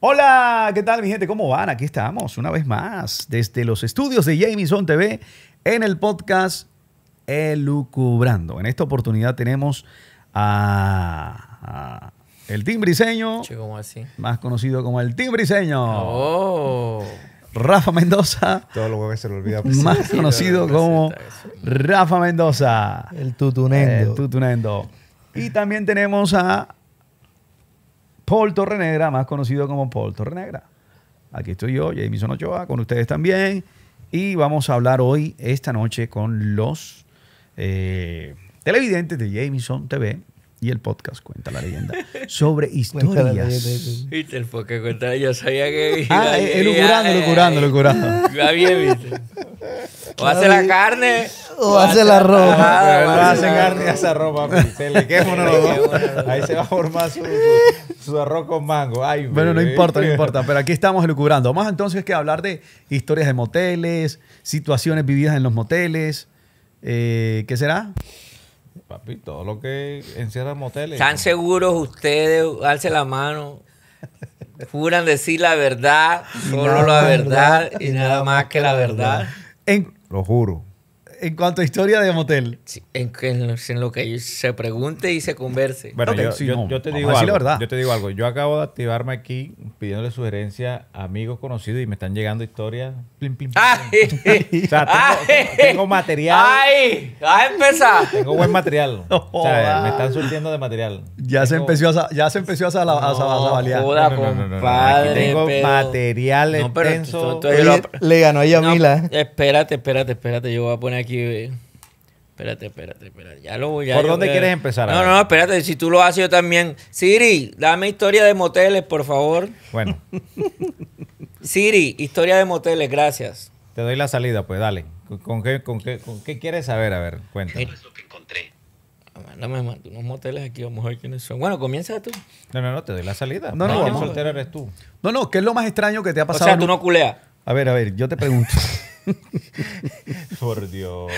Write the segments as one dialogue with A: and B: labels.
A: Hola, ¿qué tal mi gente? ¿Cómo van? Aquí estamos una vez más desde los estudios de Jameson TV en el podcast Elucubrando. En esta oportunidad tenemos a, el Team Briseño, más conocido como el Team Oh. Rafa Mendoza. Todo lo
B: que se le olvida. Más conocido
A: como Rafa Mendoza. El tutunendo. El tutunendo. Y también tenemos a Paul Torrenegra, más conocido como Paul Torrenegra. Aquí estoy yo, Jameson Ochoa, con ustedes también. Y vamos a hablar hoy, esta noche, con los eh, televidentes de Jameson TV y el podcast cuenta la leyenda sobre historias.
C: ¿Viste el podcast cuenta? Yo sabía que. Ah, eh, eh. elucurando, elucurando, curando. Ya bien, viste.
A: O hace la carne. O, hace, la ropa. o hace carne y hace
B: ropa. Pues, Ahí se va a formar su, arroz con mango. Ay, bueno, no importa, no importa.
A: Pero aquí estamos locurando Más entonces que hablar de historias de moteles, situaciones vividas en los moteles. Eh, ¿Qué será?
C: Papi,
B: todo lo que encierra moteles. ¿Están
C: seguros ustedes? Alce la mano. Juran decir la verdad, solo la verdad,
B: y nada más que la verdad. En, lo juro
C: en cuanto a historia de motel. en, lo que se pregunte y se converse. Bueno, yo, te digo algo, yo te digo
B: algo. Yo acabo de activarme aquí pidiéndole sugerencia a amigos conocidos y me están llegando historias. Plim, plim, tengo, material. ¡Ay! ¡Va a empezar! Tengo buen material. me están surtiendo de material. Ya, se, empezó a, ya se empezó a, sabalear. No, tengo material extenso.
D: le ganó a Mila.
C: Espérate, espérate, espérate. Yo voy a poner aquí Espérate, espérate, espérate. Ya lo ¿Por dónde quieres empezar? No, no, espérate. Si tú lo haces, yo también. Siri, dame historia de moteles, por favor.
B: Bueno.
C: Siri, historia de moteles, gracias.
B: Te doy la salida, pues dale. ¿Con qué, con con qué quieres saber? A ver, cuéntame. Es que encontré. Ah, mándame unos moteles aquí, vamos a ver quiénes son. Bueno, comienza tú. No, no, no, te doy la salida. No, no, no. soltero
A: eres tú. No, no, ¿qué es lo más extraño que te ha pasado? O sea, tú no culeas. A ver, a ver, yo te pregunto.
D: Por Dios.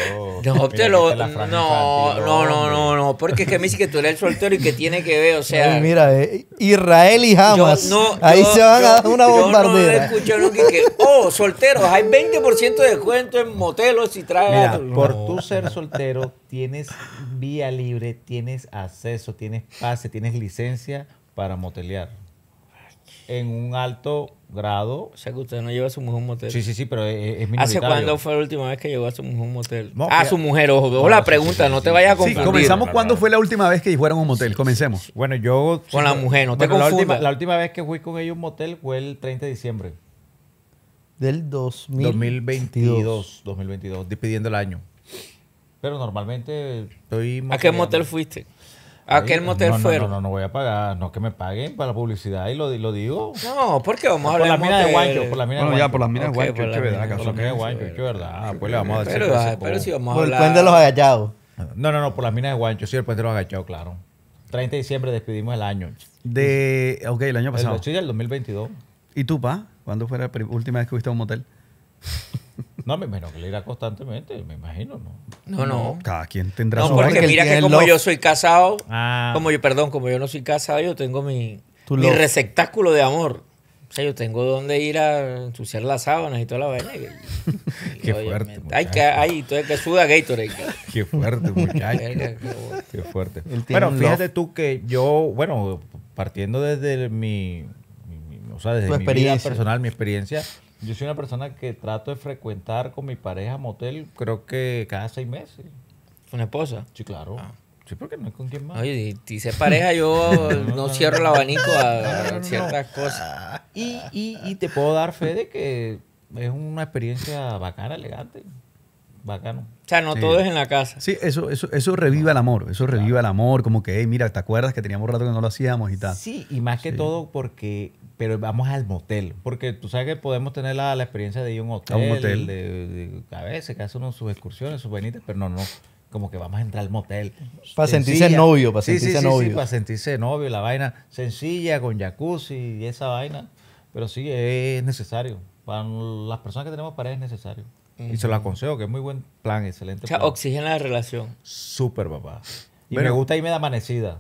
A: No, no, no, no,
C: no, porque es que me dice que tú eres el soltero y que tiene que ver, o sea. mira,
D: eh, Israel y Hamas.
C: ahí se van a dar una bombardera. Yo no escuché lo que, oh, solteros, hay 20% de descuento en motelos y traes. por tu ser
B: soltero, tienes vía libre, tienes acceso, tienes pase, tienes licencia para motelear en un alto grado. O sea que usted no lleva a su mujer un motel. Sí, sí, sí, pero es, mi ¿Hace cuándo
C: fue la última vez que llevó a su mujer un motel? A ah, su mujer, ojo, ojo la pregunta, no te vayas a confundir. Sí, comenzamos
A: cuándo fue la última vez que fueron a un motel, comencemos. Bueno, yo... Con la mujer, no te La
B: última, vez que fui con ella a un motel fue el 30 de diciembre.
A: Del 2022.
B: 2022, despidiendo el año. Pero normalmente estoy... ¿A qué motel fuiste? aquel motel no, no, fueron. No, no, no, voy a pagar. No que me paguen para la publicidad y lo, lo digo. No, porque vamos a hablar. Por la mina de Guancho. Por la mina de Guancho. ya, por las minas de Guancho. Es verdad. Por la mina ah, de Guancho, es verdad. Pues le vamos a decir. Ah, pero si vamos a hablar. Por el puente de los agachados. No, no, no, por las minas de Guancho. Sí, el puente de los agachados, claro. 30 de diciembre despedimos el año. De. Ok, el año pasado. sí, del 2022.
A: ¿Y tú, pa? ¿Cuándo fue la última vez que fuiste un motel?
B: No, me imagino que le irá constantemente, me imagino, ¿no? No, no. Cada quien tendrá su... no, porque mira que como yo soy casado, ah. como
C: yo, perdón, como yo no soy casado, yo tengo mi, mi receptáculo de amor. O sea, yo tengo donde ir a ensuciar las sábanas y toda la vaina. Qué fuerte, Hay que, hay, que suda Gatorade. Qué fuerte, muchacho. Qué fuerte.
B: Bueno, fíjate tú que yo, bueno, partiendo desde mi, mi o sea, desde mi personal, mi experiencia, yo soy una persona que trato de frecuentar con mi pareja motel, creo que cada seis meses. ¿Una esposa? Sí, claro. Ah. Sí, porque no es con quien más. Oye, si se pareja, yo no cierro el abanico a, ciertas cosas. Y, te puedo dar fe de que es una experiencia bacana, elegante bacano. O sea, no todo es en la
A: casa. Sí, eso, eso, eso reviva el amor. Eso reviva el amor, como que, hey, mira, ¿te acuerdas que teníamos rato que no lo hacíamos y tal? Sí,
B: y más que todo porque pero vamos al motel, porque tú sabes que podemos tener la, experiencia de ir a un hotel, a, un hotel. De, de, a veces que hacen sus excursiones, sus venitas, pero no, no, como que vamos a entrar al motel. Para sentirse novio, para sentirse novio. para sentirse novio, la vaina sencilla, con jacuzzi y esa vaina, pero sí es necesario, para las personas que tenemos pareja es necesario. Y se lo aconsejo, que es muy buen plan, excelente. O sea, oxigena la relación. Súper, papá. Y me gusta irme de amanecida.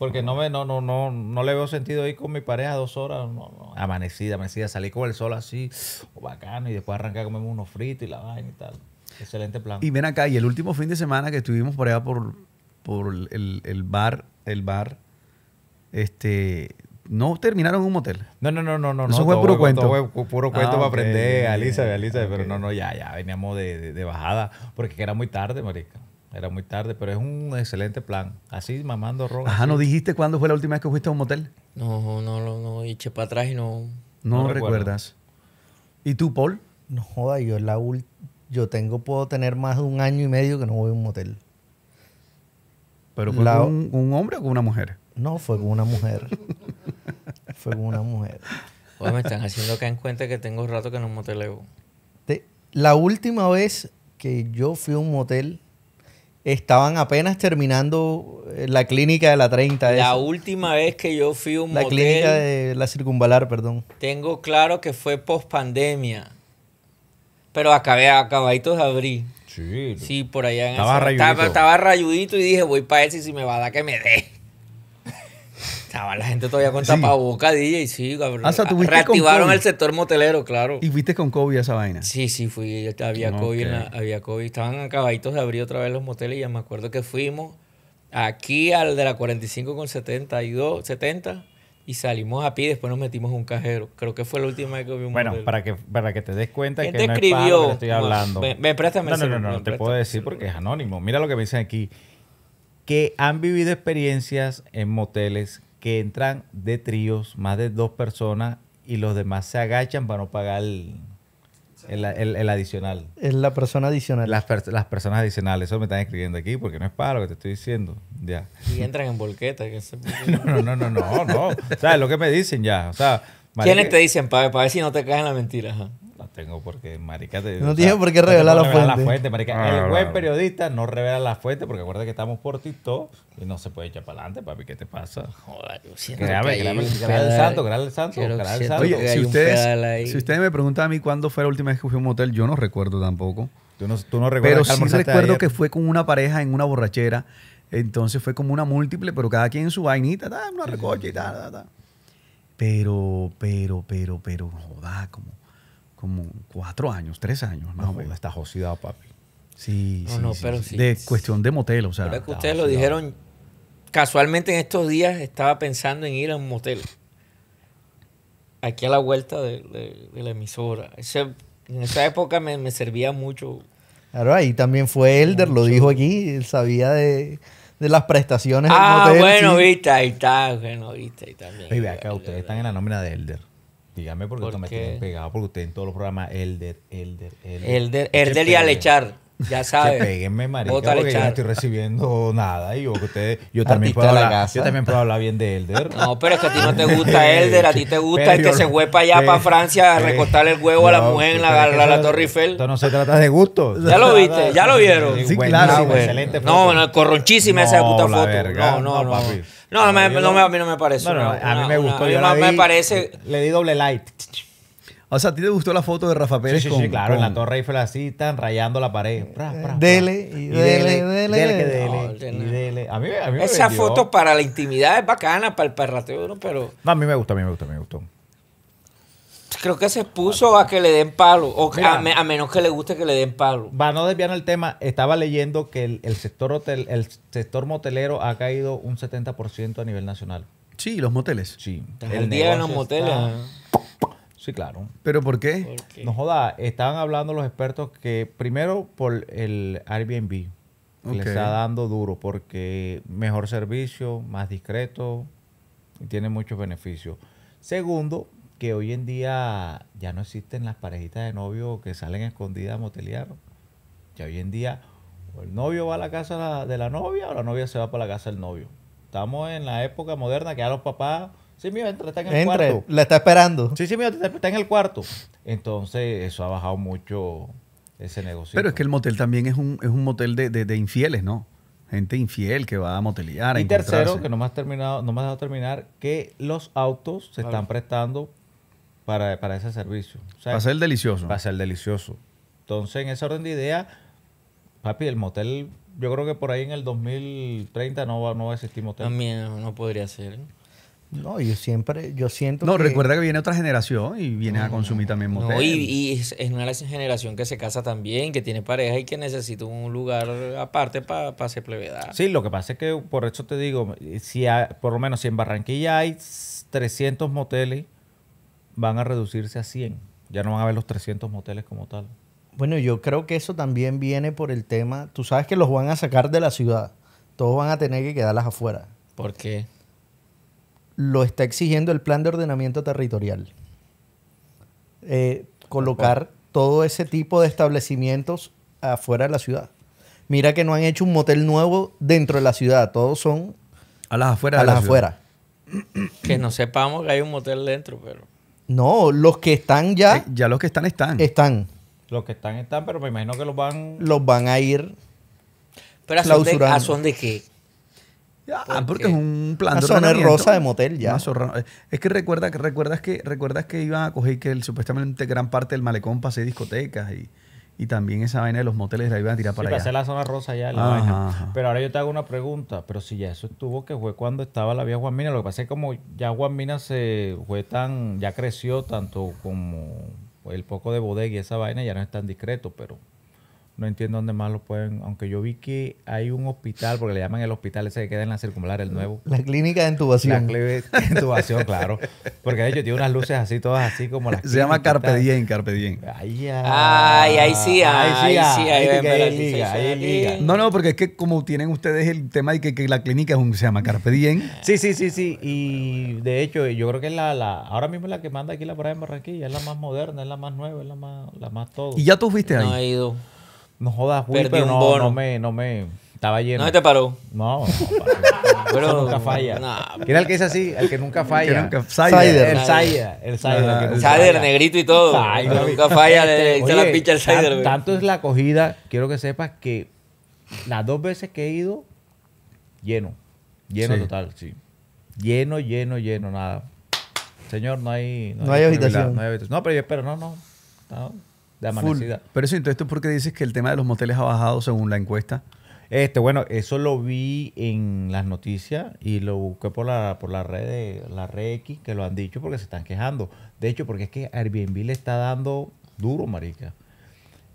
B: Porque no, me, no, no, no, no le veo sentido ir con mi pareja dos horas. No, no. Amanecida, amanecida, salir con el sol así, oh, bacano, y después arrancar a comer unos fritos y la vaina y tal. Excelente plan. Y ven acá,
A: y el último fin de semana que estuvimos por allá por, por el, bar, el bar, este, no terminaron en un motel.
B: No, no, no, no, no. Eso fue puro cuento. Fue puro cuento para aprender a Alisa, a pero no, no, ya, ya veníamos de, bajada porque era muy tarde, marica. Era muy tarde, pero es un excelente plan. Así mamando rogas. Ajá, ¿no dijiste cuándo
A: fue la última vez que fuiste a un motel? No, no, no, no eché para atrás y no. No, recuerdas.
B: ¿Y tú, Paul? No joda, yo la
D: yo tengo, puedo tener más de un año y medio que no voy a un motel.
A: ¿Pero fue con,
D: un hombre o con una mujer? No, fue con una mujer. fue con una mujer. Oye, me están
C: haciendo que en cuenta que tengo rato que no moteleo.
D: La última vez que yo fui a un motel estaban apenas terminando eh, la clínica de la 30. La
C: última vez que yo fui a un la La clínica
D: de la circunvalar, perdón.
C: Tengo claro que fue post pandemia. Pero acabé acabaditos de abril. Sí. Sí, por allá en estaba, rayudito. rayudito y dije, voy para ese y si me va a dar que me dé. Estaba la gente todavía con tapabocas, y sí,
A: cabrón. Ah, Reactivaron el sector
C: motelero, claro. ¿Y
A: fuiste con COVID a esa vaina? Sí, sí, fui. Había, COVID,
C: había COVID. Estaban acabaditos de abrir otra vez los moteles y ya me acuerdo que fuimos aquí al de la 45 con 72, 70 y salimos a pie, después nos metimos en un cajero. Creo que fue la última vez que vi un Bueno, para que para que te des cuenta que escribió? estoy hablando.
B: Me, no, no, no, te puedo decir porque es anónimo. Mira lo que me dicen aquí. Que han vivido experiencias en moteles que entran de tríos, más de dos personas, y los demás se agachan para no pagar el, adicional. Es la persona adicional. Las, personas adicionales, eso me están escribiendo aquí porque no es para lo que te estoy diciendo. Ya. Y entran
C: en volquetas. no, no, no, no, no, O sea, es lo que
B: me dicen ya. O sea, ¿Quiénes te dicen, para ver si no te caes en la mentira? porque, no tiene por qué revelar, la, fuente. Ah, el buen periodista no revela la fuente porque acuerda que estamos por TikTok y no se puede echar para adelante, papi. ¿Qué te pasa? Joder, yo siento santo, santo, santo. si ustedes, si ustedes
A: me preguntan a mí cuándo fue la última vez que fui a un motel, yo no recuerdo tampoco. Tú no, recuerdas Pero sí recuerdo que fue con una pareja en una borrachera. Entonces fue como una múltiple, pero cada quien en su vainita, una recocha y tal, Pero, pero, pero, pero, joda, como como cuatro años, tres años más no, o Está papi. Sí, sí, De cuestión de motel, o sea. que ustedes lo dijeron.
C: Casualmente en estos días estaba pensando en ir a un motel. Aquí a la vuelta de, la emisora. Ese, en esa época me, servía mucho.
D: Claro, ahí también fue Elder, lo dijo aquí. Él sabía de, las prestaciones ah, motel. Ah, bueno,
B: viste, ahí está. Bueno, viste, ahí también. acá ustedes están en la nómina de Elder. Dígame porque me tiene pegado, porque usted en todos los programas, Elder, Elder, Elder. Elder, y Alechar. Ya sabe Que péguenme, marica, porque yo no estoy recibiendo nada. Y yo, yo, también puedo hablar, yo también bien de Elder. No, pero es que a ti no te gusta Elder, a ti te gusta el que se huepa allá para eh, Francia a eh, recortar el huevo a la mujer en la, Torre Eiffel. Esto no se trata de gusto. Ya lo viste, ya lo vieron. Sí, claro. excelente foto.
C: No, no, corronchísima esa puta
B: foto. no, no, no. No, a mí no me parece. a mí me gustó. yo Le di doble light O sea, ¿a ti te gustó la foto de Rafa Pérez? Sí, sí, con, sí claro, en la Torre Eiffel así, rayando la pared. Dele, dele, dele, dele, dele. A mí, a mí Esa foto
C: para la intimidad es bacana, para el perrateo, pero...
B: No, a mí me gustó, a mí me gustó, a mí me gustó.
C: Creo que se puso a que le den palo, o a, menos que le guste que le
B: den palo. Va no desviar el tema, estaba leyendo que el, sector hotel, el sector motelero ha caído un 70% a nivel nacional. Sí, los moteles. Sí. El, día de los moteles. ¿eh? Sí, claro. ¿Pero por qué? No joda, estaban hablando los expertos que primero por el Airbnb. les Le está dando duro porque mejor servicio, más discreto y tiene muchos beneficios. Segundo, que hoy en día ya no existen las parejitas de novio que salen escondidas a motelear. Ya hoy en día o el novio va a la casa de la novia o la novia se va para la casa del novio. Estamos en la época moderna que a los papás, sí, mío, entra, está en el cuarto. La está esperando. Sí, sí, mío, está en el cuarto. Entonces, eso ha bajado mucho ese negocio. Pero
A: es que el motel también es un, motel de, infieles, ¿no? Gente infiel que va a motelear. y tercero,
B: que no me has terminado, no me has dejado terminar, que los autos se están prestando para, para ese servicio. Va a ser
A: delicioso. Para ser delicioso.
B: Entonces, en esa orden de idea, papi, el motel, yo creo que por ahí en el 2030 no va, no va a existir motel. También no, podría ser. ¿eh?
A: No, yo siempre, yo siento No, recuerda que viene otra generación y viene a consumir también motel. y,
C: y es, una generación que se casa también, que tiene pareja y que necesita un lugar aparte para hacer plevedad.
B: Sí, lo que pasa es que, por eso te digo, si por lo menos si en Barranquilla hay 300 moteles, van a reducirse a 100. Ya no van a haber los 300 moteles como tal. Bueno, yo creo
D: que eso también viene por el tema. Tú sabes que los van a sacar de la ciudad. Todos van a tener que quedarlas afuera. ¿Por qué? Lo está exigiendo el plan de ordenamiento territorial. Eh, colocar todo ese tipo de establecimientos afuera de la ciudad. Mira que no han hecho un motel nuevo dentro de la ciudad. Todos son a las afuera. A las afuera.
C: Que no sepamos que hay un motel dentro, pero.
D: No, los que están ya. Eh, ya los que están están. Están.
B: Los que están están, pero me imagino que los van. Los
D: van a ir. Pero a son, de, son
B: de qué?
A: Ah, porque es un plan ah, de zona rosa de motel ya. Eh, es que recuerda que recuerdas que recuerdas que iban a coger que el, supuestamente gran parte del malecón pasé discotecas y y también esa vaina de los moteles la iban a tirar para, allá. hacer la
B: zona rosa ya. Pero ahora yo te hago una pregunta, pero si ya eso estuvo que fue cuando estaba la vía Juan Mina, lo que pasa es como ya Juan Mina se fue tan, ya creció tanto como el poco de bodega y esa vaina ya no es tan discreto, pero no entiendo dónde más lo pueden. Aunque yo vi que hay un hospital, porque le llaman el hospital ese que queda en la circular, el nuevo. La clínica de intubación. La clínica de intubación, claro. Porque de hecho tiene unas luces así, todas así como las. Se llama Carpe Diem, Carpe Diem. Ay,
C: ay, ay, sí,
B: ay,
A: sí, ay, sí, No, no, porque es que como tienen ustedes el tema de que, la clínica un, se llama Carpe
B: Sí, sí, sí, sí. Y de hecho, yo creo que es la, la ahora mismo es la que manda aquí la prueba de Barranquilla, es la más moderna, es la más nueva, es la más, la más todo. ¿Y ya tú fuiste ahí? No he ido. No jodas, güey, pero no, no me, no me. Estaba lleno. No te paró. No, no Pero- nunca falla. ¿Quién era el que es así? El que nunca falla. El saider El saider el negrito y todo. Nunca falla, este, la el Tanto es la acogida, quiero que sepas que las dos veces que he ido, lleno. Lleno total, sí. Lleno, lleno, lleno, nada. Señor, no hay... No hay habitación. No pero yo espero, no. no de
A: Pero siento entonces tú por qué dices
B: que el tema de los moteles ha bajado según la encuesta. Este, bueno, eso lo vi en las noticias y lo busqué por la, por la red de la red X que lo han dicho porque se están quejando. De hecho, porque es que Airbnb le está dando duro, marica.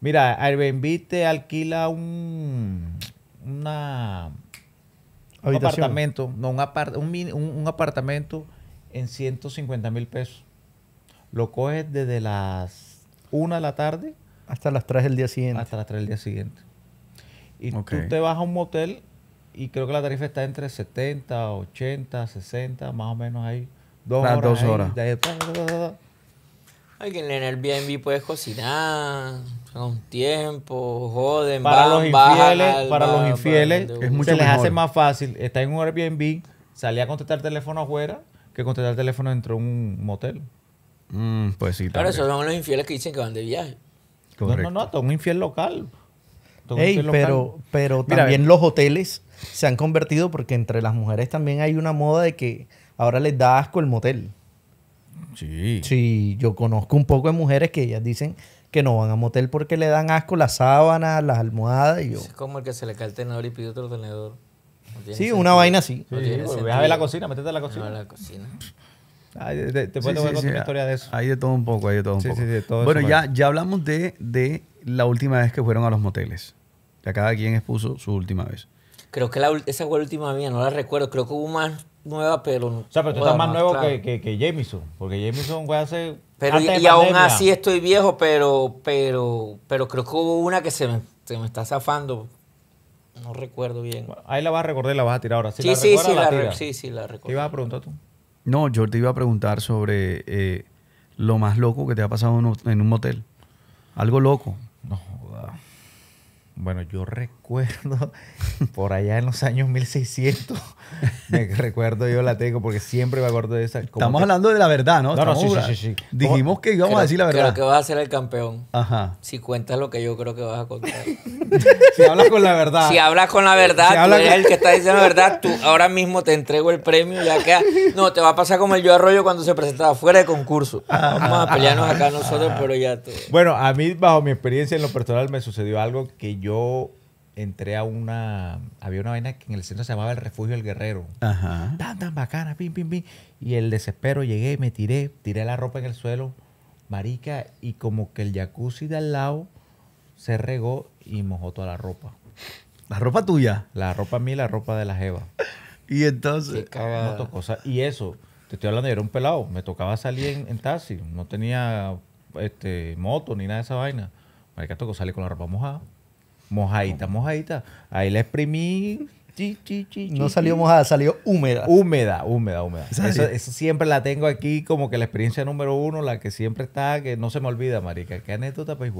B: Mira, Airbnb te alquila un una apartamento, no, un, un, apartamento en 150 mil pesos. Lo coges desde las una de la tarde. Hasta las 3 del día siguiente. Hasta las 3 del día siguiente. Y tú te vas a un motel y creo que la tarifa está entre 70, 80, 60, más o menos ahí. Dos horas. hay horas.
C: en el Airbnb puedes cocinar un tiempo, joden, para los infieles, para los infieles se les hace
B: más fácil estar en un Airbnb, salir a contestar el teléfono afuera que contestar el teléfono dentro de un motel.
A: Mm, pues sí. Claro,
B: esos son los infieles que dicen que van de viaje. No, no, no, todo un infiel local. pero, pero también los
D: hoteles se han convertido porque entre las mujeres también hay una moda de que ahora les da asco el motel. Sí. Sí, yo conozco un poco de mujeres que ellas dicen que no van a motel porque le dan asco las sábanas, las almohadas y yo. Es
C: como el que se le cae el tenedor y pide otro tenedor. sí, una vaina
A: así. Sí, pues, ve a ver la cocina,
B: métete a la cocina te de
A: Hay de todo un poco, hay de todo un poco. bueno, ya, ya hablamos de, de la última vez que fueron a los moteles. Ya cada quien expuso su última vez.
C: Creo que esa fue la última mía, no la recuerdo. Creo que hubo más nueva, pero O sea, pero tú estás más nuevo que, Jameson, porque Jameson
B: fue hace. Pero y, aún así
C: estoy viejo, pero, pero, pero creo que hubo una que se me, está zafando.
B: No recuerdo bien. ahí la vas a recordar y la vas a tirar ahora. sí, sí, sí, la, sí, sí, la recuerdo. ¿Qué ibas a preguntar tú?
A: No, yo te iba a preguntar sobre eh, lo más loco que te ha pasado en un motel. Algo loco. No,
B: bueno, yo recuerdo por allá en los años 1600, me recuerdo yo la tengo porque siempre me acuerdo de esa. Estamos hablando de la verdad, ¿no? sí, sí, sí, Dijimos que íbamos a decir la verdad. Creo que
C: vas a ser el campeón. Ajá. Si cuentas lo que yo creo que vas a contar.
B: si hablas con la verdad. Si hablas con la verdad, tú eres el que está diciendo la verdad, tú
C: ahora mismo te entrego el premio ya que No, te va a pasar como el yo arroyo cuando se presentaba fuera de concurso. Ah. Vamos a pelearnos acá nosotros, pero ya
B: te... Bueno, a mí bajo mi experiencia en lo personal me sucedió algo que yo yo entré a una. Había una vaina que en el centro se llamaba El Refugio del Guerrero. Ajá. Tan, tan bacana, pim, pim, pim. Y el desespero, llegué, me tiré, tiré la ropa en el suelo, marica, y como que el jacuzzi de al lado se regó y mojó toda la ropa. ¿La ropa tuya? La ropa mía y la ropa de la Jeva. y entonces. y eso, te estoy hablando, yo era un pelado, me tocaba salir en, taxi, no tenía este, moto ni nada de esa vaina. Marica tocó salir con la ropa mojada. Mojadita, mojadita. Ahí la exprimí. no salió mojada,
A: salió húmeda. Húmeda,
B: húmeda, húmeda. Eso, siempre la tengo aquí como que la experiencia número uno, la que siempre está, que no se me olvida, marica. Qué anécdota, pues,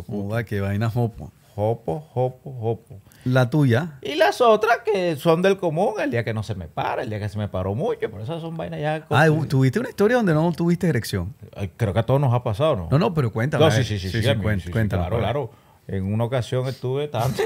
B: qué vaina hopo Hopo, hopo, hopo.
A: La tuya.
B: Y las otras que son del común, el día que no se me para, el día que se me paró mucho, pero esas son vainas ya. Ah,
A: tuviste una historia donde no tuviste erección.
B: creo que a todos nos ha pasado, ¿no? No, no, pero cuéntame. Eh. sí, sí, sí, sí, claro, pues. claro. En una ocasión estuve tanto.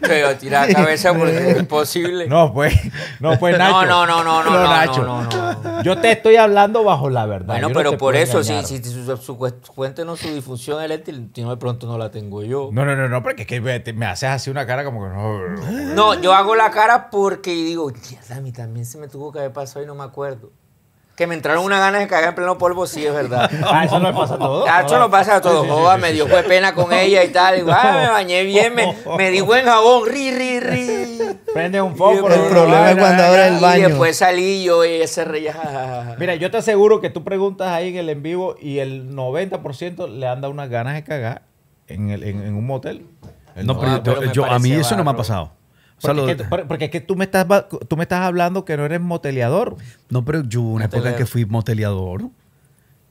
B: Pero tirar la cabeza porque es imposible. Pues, no, pues, no, Nacho. No, no, no, no, no, no, Yo te estoy hablando bajo la verdad. Bueno, pero por eso, si, si
C: su, su, cuéntenos su difusión eléctrica, de pronto no la tengo yo. No, no, no, no, porque es
B: que me, haces así una cara como que no. No, yo
C: hago la cara porque digo, mierda, a mí también se me tuvo que haber pasado y no me acuerdo. Que me entraron unas ganas de cagar en pleno polvo, sí, es verdad. ah, eso nos pasa a todos. Ah, eso nos pasa a todos. me dio fue pena con ella y tal. ah, me bañé
B: bien, me, di buen jabón, ri, Prende un foco. El problema ah, es cuando ahora el baño. Y después salí yo y ese rey. Mira, yo te aseguro que tú preguntas ahí en el en vivo y el 90% le anda unas ganas de cagar en, el, en, un motel. No, pero, yo, a mí eso no me ha pasado. Porque, es que tú me estás tú me estás hablando que no eres moteleador.
A: No, pero yo una época que fui moteleador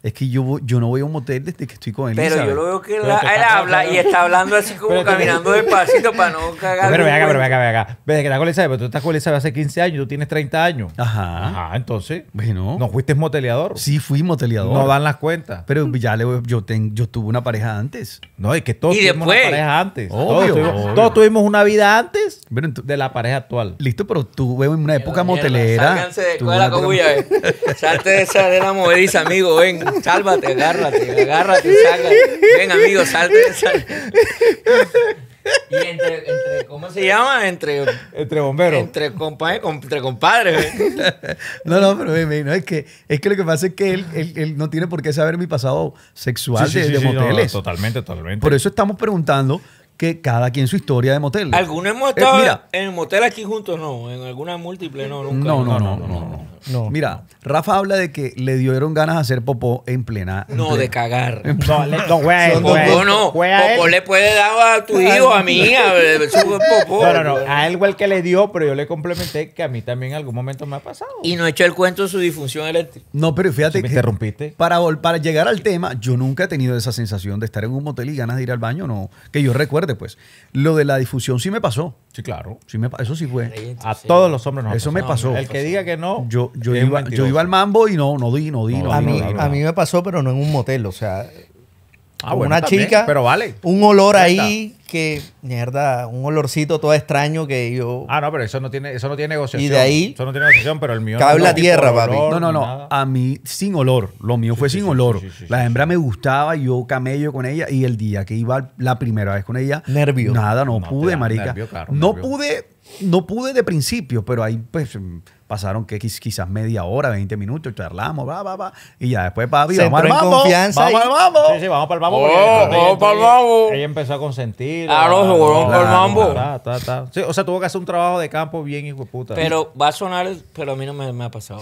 A: es que yo, yo no voy a un motel desde que estoy con él. Pero yo lo veo que él
C: habla y está hablando así como caminando despacito para no cagar. Pero vea, acá, pero
B: acá, ve acá. Ves que la con pero tú estás con Elizabeth hace 15 años, tú tienes 30 años. Ajá. Ajá, entonces. Bueno. ¿No fuiste moteleador? Sí, fui moteleador. No dan las
A: cuentas. Pero ya le, yo, ten, yo tuve una pareja antes. No, es que todos tuvimos una pareja antes. Obvio, todos, tuvimos, una vida antes pero de la pareja actual. Listo, pero tú en una época motelera. Sáquense de la como ya eh.
C: Salte de esa de la movediza, amigo, ven. Sálvate, agárrate, agárrate, saca. Ven, amigo, salte, Y entre, entre, ¿cómo se llama? Entre, entre bomberos. Entre compadres, entre compadres.
A: ¿eh? no, no, pero es que es que lo que pasa es que él, él no tiene por qué saber mi pasado sexual sí, de, sí, moteles. totalmente, totalmente. Por eso estamos preguntando que cada quien su historia de motel. ¿Alguno hemos eh, estado
C: en el motel aquí juntos? No, en alguna múltiple, no, nunca. no, no, no. no,
A: no no, Mira, Rafa habla de que le dieron ganas de hacer popó en plena.
B: no, de cagar. No, no, popó no. popó le
C: puede dar a tu hijo, a mí, a popó. No, no,
B: A él igual el que le dio, pero yo le complementé que a mí también en algún momento me ha pasado.
C: Y no he hecho el cuento de su difusión eléctrica.
A: No, pero fíjate que. interrumpiste. Para, para llegar al tema, yo nunca he tenido esa sensación de estar en un motel y ganas de ir al baño, no. Que yo recuerde, pues. Lo de la difusión sí me pasó. Sí, claro. Sí me, eso sí fue.
B: A todos los hombres nos Eso me pasó. El que diga que no. Yo, yo, iba, al
A: mambo y no, no di, no di. No, a, mí, me pasó, pero no en un motel, o sea, a ah, una chica, pero
B: vale. Un olor ahí que,
D: mierda, un olorcito todo extraño que yo.
B: Ah, no, pero eso no tiene, eso no tiene negociación. Y de ahí. Eso no tiene negociación, pero el mío. Cabe la tierra, papi. No, no, no.
A: A mí, sin olor. Lo mío fue sin olor. la hembra me gustaba, yo camello con ella, y el día que iba la primera vez con ella. Nervio. Nada, no, pude, marica. no pude no pude de principio, pero ahí pues mm, pasaron que quizás media hora, 20 minutos, charlamos, va, va, va. Y ya después, papi, vamos al vamos. Confianza vamos
B: vamos. Sí, sí, vamos para el vamos. Oh, vamos para el vamos. Ella empezó a consentir. Claro, vamos para el mambo. o sea, tuvo que hacer un trabajo de campo bien, hijo de puta. Pero
C: va a sonar, pero a mí no me, ha pasado.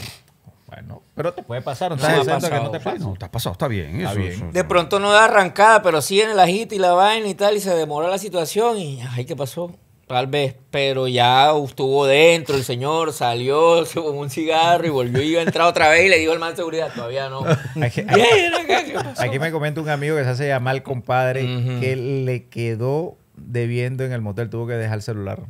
C: Bueno,
B: pero te puede pasar, no, te que no te pasa. No, te ha pasado, está bien. eso,
C: de pronto no da arrancada, pero sí en el ajito y la vaina y tal, y se demora la situación y, ay, ¿qué pasó? Tal vez, pero ya estuvo dentro el señor, salió, se un cigarro y volvió y iba a entrar otra vez y le dijo al mal de seguridad, todavía no.
B: Aquí, me comenta un amigo que se hace llamar compadre que le quedó debiendo en el motel, tuvo que dejar el celular.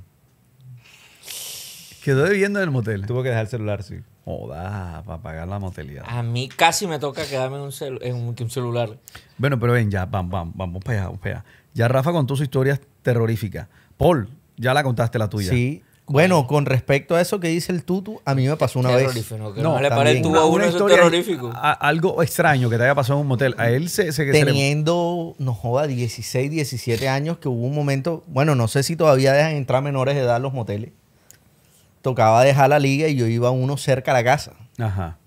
B: Quedó debiendo en el motel. Tuvo
A: que dejar el celular, sí. Joda, para pagar la motelidad. A mí casi me toca quedarme en un, celular. Bueno, pero ven, ya, vamos, vamos, vamos vamos para Ya Rafa contó su historia terrorífica. Paul, ya la contaste la tuya. Sí. Bueno, con respecto a eso que dice el tutu,
D: a mí me pasó una vez. No, le a terrorífico.
A: algo extraño que te haya pasado en un motel. A él se... se
D: Teniendo, no joda, 16, 17 años, que hubo un momento... Bueno, no sé si todavía dejan entrar menores de edad los moteles. Tocaba dejar la liga y yo iba a uno cerca a la casa. Ajá.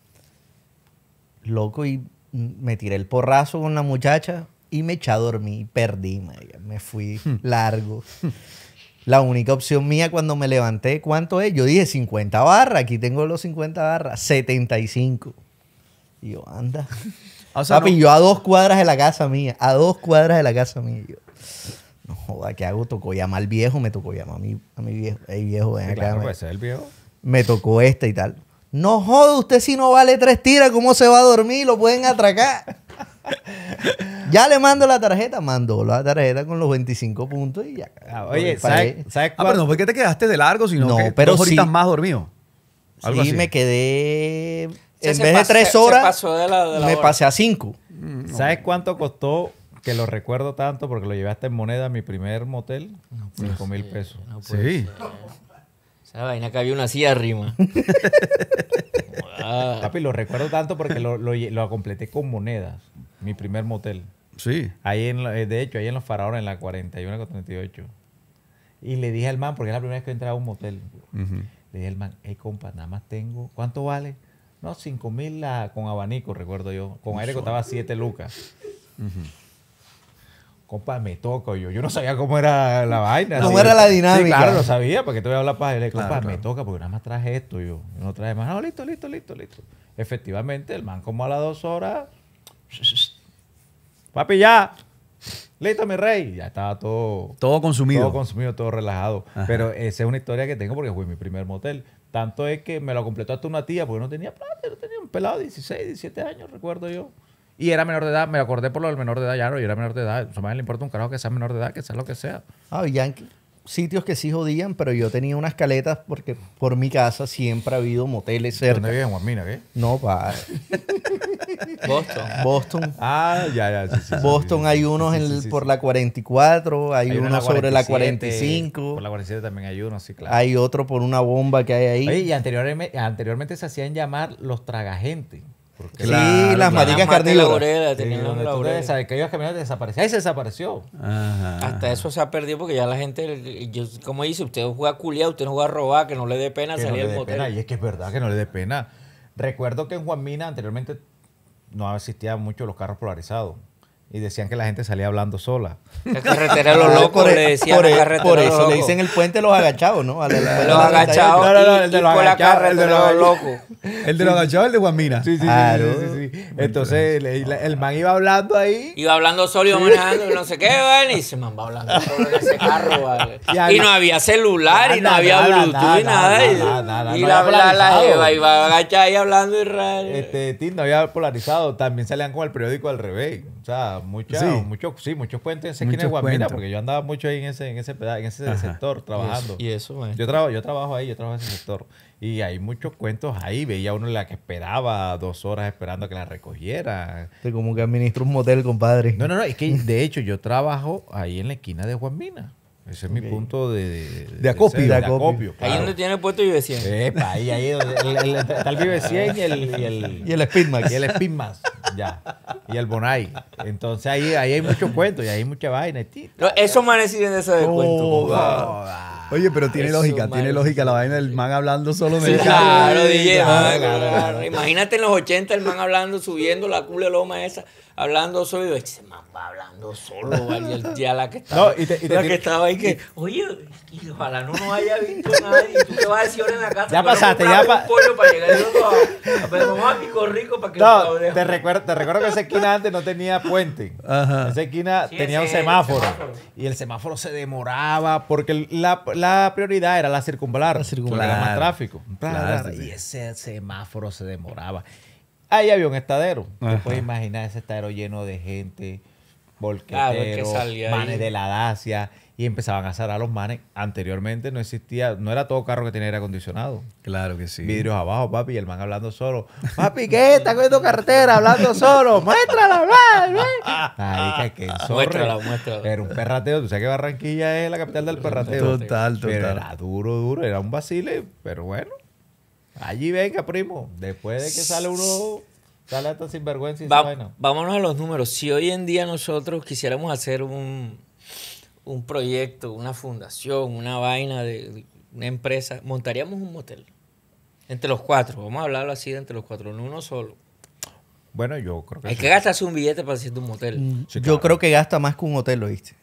D: Loco, y me tiré el porrazo con la muchacha y me eché a dormir. Perdí, Me fui hmm. largo. Hmm la única opción mía cuando me levanté, ¿cuánto es? Yo dije 50 barras, aquí tengo los 50 barras, 75. Y yo, anda. Papi, yo a dos cuadras de la casa mía, a dos cuadras de la casa mía. Yo, no joda, ¿qué hago? Tocó llamar al viejo, me tocó llamar a mi, a mi viejo. Ey, viejo, ven acá. Pues, el viejo. Me tocó esta y tal. No jode, usted si no vale tres tiras, ¿cómo se va a dormir? Lo pueden atracar. ya le mando la tarjeta, Mandó la tarjeta con los 25 puntos y ya.
A: Ah, oye, ¿sabes, Ah, pero no fue que te quedaste de largo, sino no, que pero dos más dormido. sí, me quedé. en vez de tres horas, me pasé a cinco.
D: Mm, ¿Sabes
B: cuánto costó? Que lo recuerdo tanto porque lo llevaste en moneda a mi primer motel. No mil pesos. sí la vaina que había una silla arriba. Ah. Papi, lo recuerdo tanto porque lo, lo, lo, completé con monedas. Mi primer motel. Sí. Ahí en, eh, de hecho, ahí en los faraones, en la 41 con Y le dije al man, porque es la primera vez que entraba a un motel. Le dije al man, hey compa, nada más tengo. ¿Cuánto vale? No, 5 mil con abanico, recuerdo yo. Con aire costaba 7 lucas compa, me toca. Yo, yo no sabía cómo era la vaina. ¿Cómo era la dinámica? Sí, claro, lo sabía, porque te voy a hablar para él. Compa, me toca, porque nada más traje esto. Yo, no traje más. No, listo, listo, listo, listo. Efectivamente, el man como a las dos horas... Papi, ya. Listo, mi rey. Ya estaba todo... Todo consumido. Todo consumido, todo relajado. Pero esa es una historia que tengo porque fue mi primer motel. Tanto es que me lo completó hasta una tía porque no tenía plata. yo tenía un pelado de 16, 17 años, recuerdo yo y era menor de edad, me acordé por lo del menor de edad, ya no, yo era menor de edad, a le importa un carajo que sea menor de edad, que sea lo que sea. Ah,
D: en sitios que sí jodían, pero yo tenía unas caletas porque por mi casa siempre ha habido moteles cerca. ¿Dónde Guamina, qué? No, Boston. Boston.
B: Ah, ya, ya.
D: Sí, Boston hay unos por la 44, hay, unos sobre la 45.
B: Por la 47 también hay uno, sí, claro. Hay
D: otro por una bomba que hay ahí. y
B: anteriormente se hacían llamar los tragagentes. Sí, las maricas carnívoras. que Ahí se desapareció. Hasta eso se ha perdido porque ya la
C: gente, como dice, usted juega a usted no juega a robar, que no le dé pena salir del motel. Y
B: es que es verdad que no le dé pena. Recuerdo que en Juan Mina anteriormente no existían mucho los carros polarizados y decían que la gente salía hablando sola. El carretera los locos le decían eso le dicen el puente los agachados, ¿no? los agachados. No, no, el de los agachados, el de los locos. El de los
A: agachados, el de Guamina. Sí, sí, sí, Entonces el, man iba hablando ahí.
C: Iba hablando solo, manejando, no sé qué, y ese man va hablando solo
B: ese carro, Y, no había celular, y no había Bluetooth, y nada. Y la jeva iba agachado ahí hablando y raro. Este, no había polarizado, también salían con el periódico al revés sea, sí. sí, muchos cuentos en esa esquina de Guamira, porque yo andaba mucho ahí en ese, en ese, en ese sector trabajando. Y eso, eh. Yo, trabajo, yo trabajo ahí, yo trabajo en ese sector. Y hay muchos cuentos ahí. Veía uno en la que esperaba dos horas esperando que la recogiera. Este, como que administra un motel, compadre. No, no, no. Es que, de hecho, yo trabajo ahí en la esquina de Juanmina. Ese es mi punto de... De, acopio. Ahí donde tiene el puesto Vive 100. Epa, ahí, está el Vive 100 y el... Y el, y el Speedmax. el Speedmax. Y el Bonai. Entonces ahí, ahí hay muchos cuentos y ahí hay mucha vaina.
A: eso me en ese de Oye, pero tiene lógica, tiene lógica la vaina del man hablando solo Claro, DJ,
C: Imagínate en los 80 el man hablando, subiendo la culo loma esa hablando solo. Y yo, ese va hablando solo, y el la que estaba, ahí que,
B: oye, y ojalá no nos haya visto nadie. ¿Y tú te vas a decir
C: ahora en la casa? Ya pasaste, ya pasaste.
B: pollo para llegar a, pero vamos pico
C: rico para que no,
B: te recuerdo, te recuerdo que esa esquina antes no tenía puente. Esa esquina tenía un semáforo, Y el semáforo se demoraba porque la, la prioridad era la circunvalar. La circunvalar. más tráfico. y ese semáforo se demoraba. Ahí había un estadero. Te puedes imaginar ese estadero lleno de gente, ah, pues, volqueteros, manes de la Dacia. Y empezaban a cerrar los manes. Anteriormente no existía, no era todo carro que tenía aire acondicionado. Claro que sí. Vidrios abajo, papi, y el man hablando solo. Papi, ¿qué? Está cogiendo carretera, hablando solo. Muéstrala, Ay, que, Muéstrala, muéstrala. Era un perrateo. Tú sabes que Barranquilla es la capital del perrateo. Total, total. era duro, duro. Era un Basile, pero bueno. Allí venga, primo. Después de que sale uno, sale hasta sinvergüenza y Va, vaina. Vámonos a los
C: números. Si hoy en día nosotros quisiéramos hacer un, un proyecto, una fundación, una vaina de una empresa, montaríamos un motel. Entre los cuatro, vamos a hablarlo así de entre los cuatro, no uno solo.
B: Bueno, yo creo
C: que. Hay que gastarse un billete para hacer un motel. Mm, yo
D: creo que gasta más que un hotel, ¿lo viste?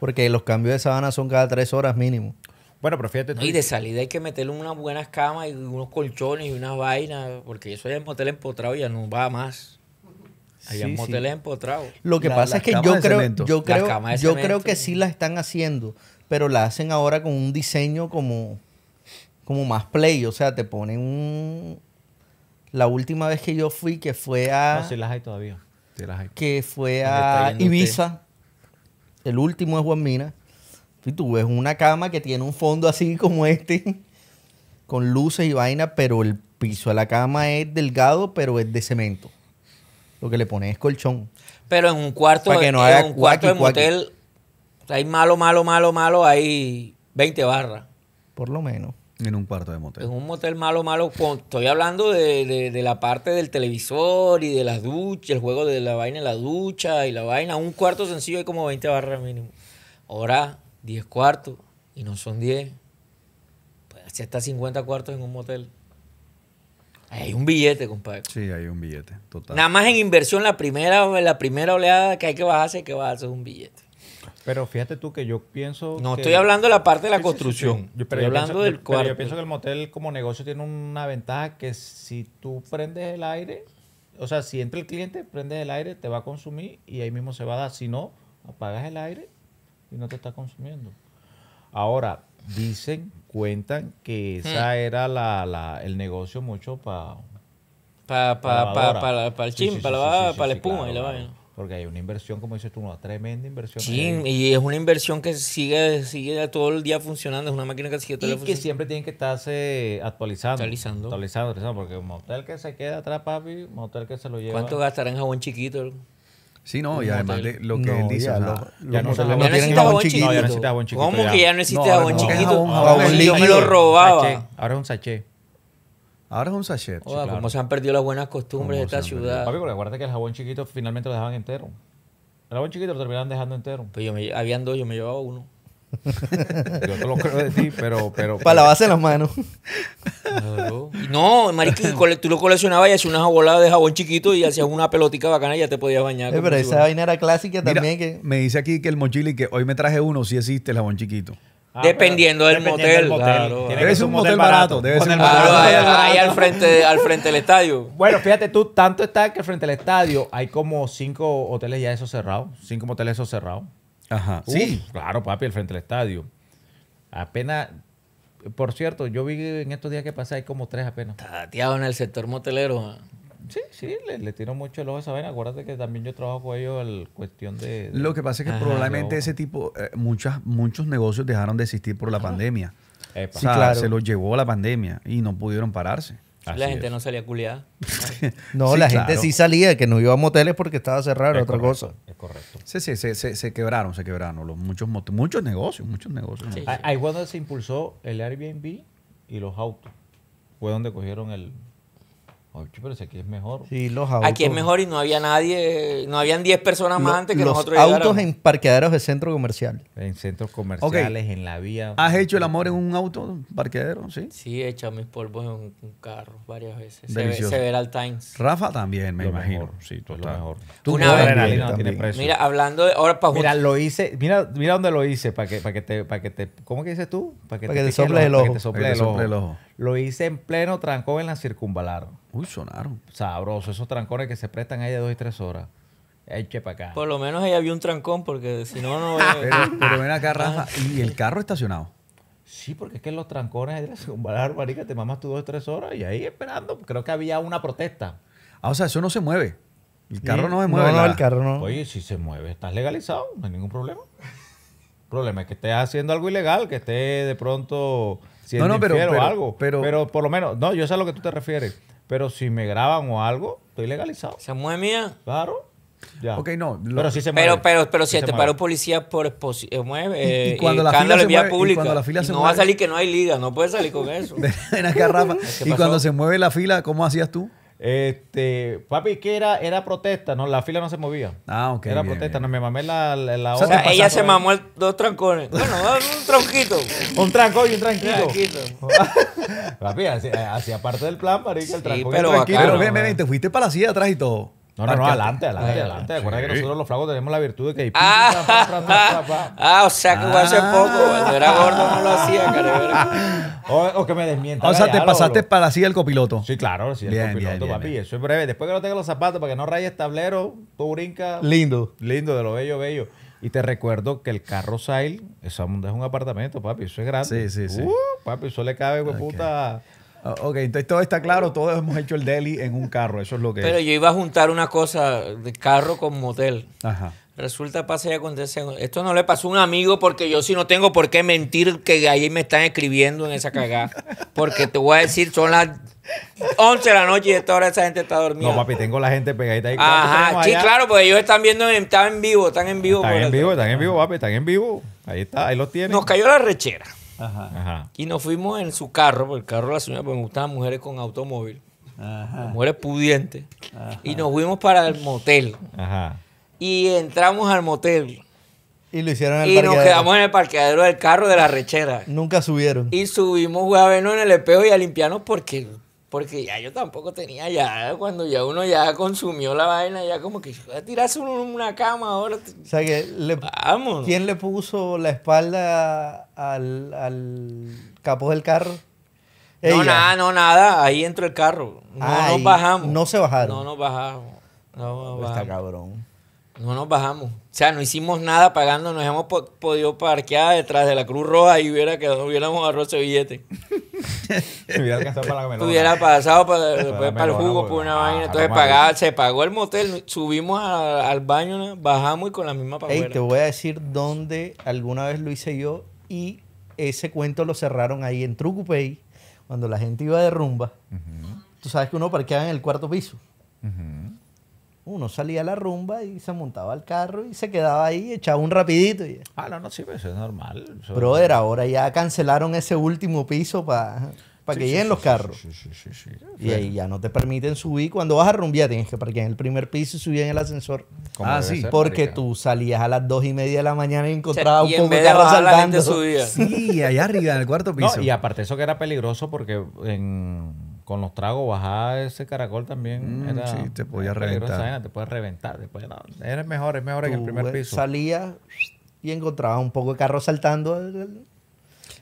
D: Porque los cambios de sabana son cada tres horas mínimo.
C: Bueno, pero fíjate. y de salida hay que meterle unas buenas camas y unos colchones y unas vainas, porque eso allá en motel empotrado ya no va más. Allá en motel empotrado. Lo que pasa es que yo creo, yo creo,
D: que sí las están haciendo, pero la hacen ahora con un diseño como, como más play. O sea, te ponen un. La última vez que yo fui, que fue a. No, si
B: las hay todavía.
D: las hay. Que fue a Ibiza. El último es Juan Mina y tú ves una cama que tiene un fondo así como este, con luces y vaina, pero el piso de la cama es delgado, pero es de cemento. Lo que le pones es colchón.
C: Pero en un cuarto, cuarto de motel, hay malo, malo, malo, malo, hay 20 barras.
A: Por lo menos. En un cuarto de motel. En un
C: motel malo, malo. estoy hablando de, la parte del televisor y de las duchas, el juego de la vaina en la ducha y la vaina. Un cuarto sencillo hay como 20 barras mínimo. Ahora, 10 cuartos y no son 10. pues hasta 50 cuartos en un motel.
A: Hay un billete, compadre. Sí, hay un billete, total. Nada
C: más en inversión, la primera, la primera oleada que hay que bajarse, hay que bajarse es un billete.
B: Pero fíjate tú que yo pienso. No estoy hablando de la parte de la construcción. yo, estoy hablando del yo pienso que el motel como negocio tiene una ventaja que si tú prendes el aire, o sea, si entra el cliente, prendes el aire, te va a consumir y ahí mismo se va a dar. Si no, apagas el aire y no te está consumiendo. Ahora, dicen, cuentan que esa hmm. era la, el negocio mucho para...
C: Para el chin, para la espuma
B: Porque hay una inversión, como dices tú, una tremenda inversión. Sí,
C: y es una inversión que sigue, sigue todo el día funcionando, es una máquina que sigue todo el día Y que siempre tiene que estarse actualizando. Actualizando.
B: Actualizando, porque un motel que se queda atrás, papi, un motel que se lo lleva. ¿Cuánto
C: gastarán en jabón chiquito?
B: Sí, no, y además de lo que él dice. ya no, no tienen jabón chiquito. No, ya no jabón chiquito.
C: ¿Cómo que ya no existe jabón chiquito? Yo me lo robaba.
B: Ahora es un sachet. Ahora es un sachet. como se han perdido las buenas costumbres de esta ciudad. Papi, porque acuérdate que el jabón chiquito finalmente lo dejaban entero. El jabón chiquito lo terminaban dejando entero. Pues yo me, habían dos, yo me llevaba uno. Yo te lo creo de ti, pero... pero Para de las manos.
C: No, Mariqui, tú lo coleccionabas y hacías unas boladas de jabón chiquito y hacías una pelotica bacana y ya te podías bañar. Eh, pero esa
A: vaina era clásica también. que... Me dice aquí que el mochili que hoy me traje uno, si existe el jabón chiquito.
C: Ah, dependiendo, del, motel. un, motel barato. Debe ser barato. Ahí, al, frente, al frente del estadio.
B: Bueno, fíjate tú, tanto está que al frente del estadio hay como cinco hoteles ya esos cerrados. Cinco moteles esos cerrados. Ajá. Sí, claro, papi, el frente del estadio. Apenas, por cierto, yo vi en estos días que pasé, hay como tres apenas. Tateado en el sector motelero. Sí, sí, le, tiro mucho el ojo a esa vaina. Acuérdate que también yo trabajo con ellos en cuestión de, Lo que pasa es que probablemente
A: ese tipo, eh, muchas, muchos negocios dejaron de existir por la pandemia. Sí, se los llevó la pandemia y no pudieron pararse
C: la gente no salía culiada.
A: no, la gente sí salía, que no iba a moteles porque estaba cerrado, otra cosa. Es correcto. Sí, sí, se, quebraron, se quebraron. Los, muchos, muchos negocios, muchos
B: negocios. Ahí fue donde se impulsó el Airbnb y los autos. Fue donde cogieron el, pero si aquí es mejor. Sí, Aquí es
C: mejor y no había nadie, no habían 10 personas más antes que los nosotros
D: autos en parqueaderos de centro comercial. En centros comerciales,
B: en la vía.
A: ¿Has hecho el amor en un auto, parqueadero? Sí, sí
C: he echado mis polvos en un,
B: carro varias veces. Delicioso. Se Times. Rafa
A: también, me imagino.
B: Mejor. Sí, tú lo mejor.
A: Tú Una vez. no precio. Mira, hablando de ahora para Mira,
B: lo hice, mira, mira dónde lo hice para que que te que te ¿Cómo que dices tú? Para que, te, te el ojo. Para que te sople el ojo. Lo hice en pleno trancón en la circunvalar. Uy, sonaron. Sabroso, esos trancones que se prestan ahí de dos y tres horas. Eche para acá. Por lo menos ahí
C: había un trancón, porque si no, no. pero, ven acá,
B: y el carro estacionado. Sí, porque es que los trancones de la circunvalar, marica, te mamas tú dos o tres horas y ahí esperando. Creo que había una protesta.
A: Ah, o sea, eso no se mueve. El carro no se mueve. No, el carro no. Oye,
B: si se mueve, estás legalizado, no hay ningún problema. El problema es que estés haciendo algo ilegal, que estés de pronto si no, no, pero, pero, algo, pero, pero, por lo menos, no, yo sé a lo que tú te refieres. Pero si me graban o algo, estoy legalizado. ¿Se mueve mía? Claro. Ya. Ok, no. pero si se mueve. Pero, pero, pero si te paró
C: policía por exposición, mueve. cuando, la fila
B: se mueve la fila no mueve. va a salir
C: que no hay liga, no puede salir con eso.
B: y cuando se mueve la fila, ¿cómo hacías tú? Este, papi, que era? Era protesta, no, la fila no se movía. Ah, ok. Era protesta, no, me mamé la, la, la o sea, ella se mamó dos trancones. Bueno, un tronquito. un trancón y un tranquito. tranquito. papi, hacía parte del plan, marica, sí, el tranco Pero, y el pero ven, ven,
A: te fuiste para la silla atrás y todo. No, no, no, adelante, adelante, eh, adelante. Acuérdate que
B: nosotros los flacos tenemos la virtud de que. Ah, ah o sea que hace ah. poco, cuando era gordo no lo hacía, cariño. O, que me desmienta. O sea, te pasaste para así el copiloto. Sí, claro, sí, el copiloto, papi. eso es breve. Después que no tengas los zapatos para que no rayes tablero, tú brincas. Lindo. Lindo, de lo bello, bello. Y te recuerdo que el carro Sail, eso es un apartamento, papi, eso es grande. Sí, sí, sí. Uh, papi, eso le cabe, okay. puta. Ah, ok, entonces todo está claro, todos hemos hecho el deli en un carro, eso es lo que Pero
C: yo iba a juntar una cosa de carro con motel. Ajá. Resulta, pasa y acontece. Esto no le pasó a un amigo porque yo sí no tengo por qué mentir que ahí me están escribiendo en esa cagada. Porque te voy a decir, son las 11 de la noche y esta hora esa gente está dormida.
B: No, papi, tengo la gente pegadita ahí. Ajá, sí, claro,
C: porque ellos están viendo, están en vivo, están en vivo. Están en vivo,
B: están en vivo, papi, están en vivo. Ahí está, ahí los tienen. Nos
C: cayó la rechera. Y nos fuimos en su carro, porque el carro de la señora, porque me gustaban mujeres con automóvil, Ajá. mujeres pudientes. Y nos fuimos para el motel. Y entramos al motel. Y lo hicieron en Y nos quedamos en el parqueadero del carro de la rechera. Nunca subieron. Y subimos a vernos en el espejo y a limpiarnos porque porque ya yo tampoco tenía ya, cuando ya uno ya consumió la vaina, ya como que tirarse una cama ahora. O
D: sea que, le, ¿quién le puso la espalda al, al del carro? No, nada, no,
C: nada, ahí entró el carro. No nos bajamos. No se bajaron. No nos bajamos. No bajamos. Está cabrón. No nos bajamos. O sea, no hicimos nada pagando, nos hemos podido parquear detrás de la Cruz Roja y hubiera hubiéramos agarrado ese billete.
B: Hubiera alcanzado para la
C: Hubiera pasado para, el jugo por una vaina. Entonces pagaba, se pagó el motel, subimos al baño, bajamos y con la misma paguera te voy
D: a decir dónde alguna vez lo hice yo y ese cuento lo cerraron ahí en Trucupey, cuando la gente iba de rumba. Tú sabes que uno parqueaba en el cuarto piso. Uno salía a la rumba y se montaba al carro y se quedaba ahí, echaba un rapidito. Y...
B: Ah, no, no, sí, pero pues, eso es normal. Brother,
D: ahora ya cancelaron ese último piso para para que sí, lleguen sí, los carros. Y ahí ya no te permiten subir. Cuando vas a rumbiar, tienes que parquear en el primer piso y subir en el ascensor. Ah, sí. porque tú salías a las dos y media de la mañana y encontrabas y un de carro saltando. Sí, allá
B: arriba, en el cuarto piso. y aparte, eso que era peligroso porque en con los tragos bajar ese caracol también. Mm, sí, te podía reventar. te puedes reventar. eres mejor, es mejor en el primer piso.
D: Salías y encontrabas un poco de carro saltando.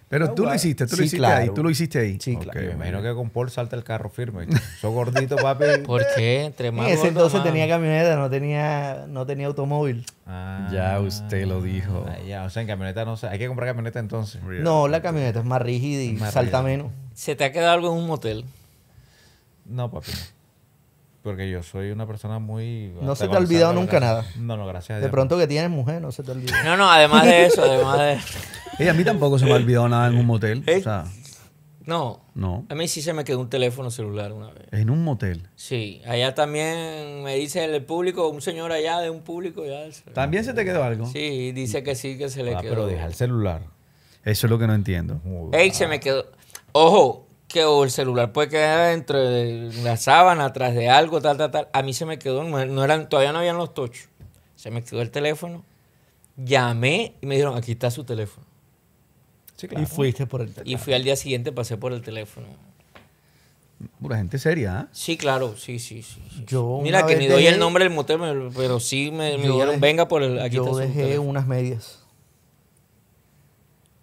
D: Pero ah, tú lo hiciste, tú lo hiciste ahí, tú lo
B: hiciste ahí. Sí, claro. Me imagino que con Paul salta el carro firme. Soy gordito, papi. ¿Por qué? Entre más. En ese entonces tenía
D: camioneta, no tenía, no tenía automóvil.
B: Ah, ya usted lo dijo. Ah, ya, o sea, en camioneta no sé. Hay que comprar camioneta entonces. No, la
D: camioneta es más rígida y salta menos.
B: ¿Se te ha quedado algo en un motel? No, papi. Porque yo soy una persona muy... No se te ha olvidado nunca nada. No, no, gracias a Dios. De pronto
C: que tienes mujer, no se te olvida. No, no, además de eso, además de...
B: Ey, a mí
A: tampoco se me ha olvidado nada en un motel. O sea, no. No.
C: A mí sí se me quedó un teléfono celular una
A: vez. ¿En un motel?
C: Sí. Allá también me dice el público, un señor allá de
A: un público. ¿También se te quedó
B: algo?
C: Sí, dice que sí, que se le ah, quedó. Pero deja
B: el celular.
A: Eso es lo que no entiendo.
C: Ey, se me ah. quedó. Ojo, que o el celular puede quedar dentro de la sábana, atrás de algo, tal, tal, tal. A mí se me quedó, no, todavía no habían los tochos. Se me quedó el teléfono. Llamé y me dijeron, aquí está su teléfono. Y fuiste por el teléfono. Y fui al día siguiente, pasé por el teléfono.
A: Pura gente seria, ¿eh?
C: Sí, claro, sí, sí, sí. Yo
D: Mira, que ni doy el nombre del motel, pero sí me, me dijeron, venga por el... Aquí yo dejé unas medias.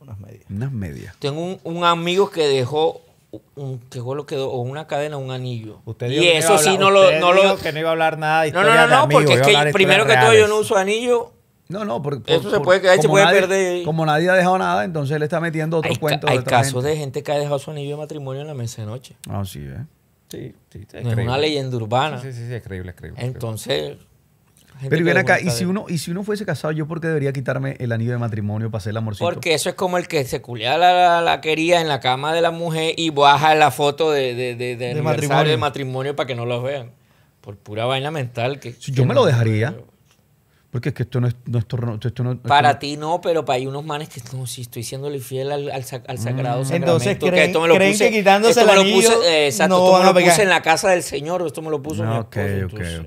C: Unas medias. Unas medias. Tengo un, un amigo que dejó un, que lo quedó o una cadena
A: o un anillo. Usted y eso sí no lo, no lo...
B: que no iba a hablar nada de No, no, no, porque es que primero que todo yo no uso anillo. No, no, porque eso se puede quedar, se perder.
A: Como nadie ha dejado nada, entonces le está metiendo otro cuento. cuentos. Hay de casos gente. de
C: gente que ha dejado su anillo de matrimonio en la mesa de noche. Ah, sí, ¿eh? Sí, sí, es, una leyenda urbana. Sí, sí, sí, es creíble, es creíble. Entonces, pero viene acá, y si,
A: uno, y si uno fuese casado, ¿yo por qué debería quitarme el anillo de matrimonio para hacer el amorcito? Porque
C: eso es como el que se culea la, la, quería en la cama de la mujer y baja la foto de, de, de, de matrimonio. de matrimonio para que no los vean. Por pura vaina mental. Que, yo
A: me lo dejaría. Porque es que esto no es, no es esto no, para
C: ti no, pero para hay unos manes que no, si estoy siendo fiel al, al, sagrado mm. sacramento. Entonces creen que, me lo puse, quitándose el anillo, lo eh, me lo puse en la casa del Señor, esto me lo puso en mi esposo,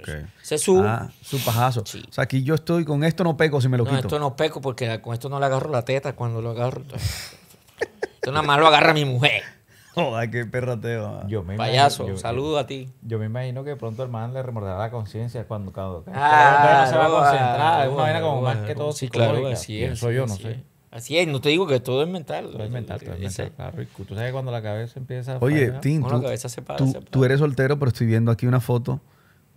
A: ese es su... Ah, pajazo. O sea, aquí yo estoy, con esto no peco si me lo no, Con esto
C: no peco porque con esto no le agarro la teta cuando lo agarro. esto nada más lo agarra mi mujer.
B: Joder, qué perrateo. Ah. Yo Payaso, un saludo a ti. Yo me imagino que pronto el man le remordará la conciencia cuando, cada ah, no se va a concentrar. es una vaina como más que todo sí, claro, así es. Soy yo, no sé.
C: Así es, no te digo que todo
B: es mental. Todo es mental, todo es mental. tú sabes cuando la cabeza empieza a Oye, Tim,
A: tú eres soltero, pero estoy viendo aquí una foto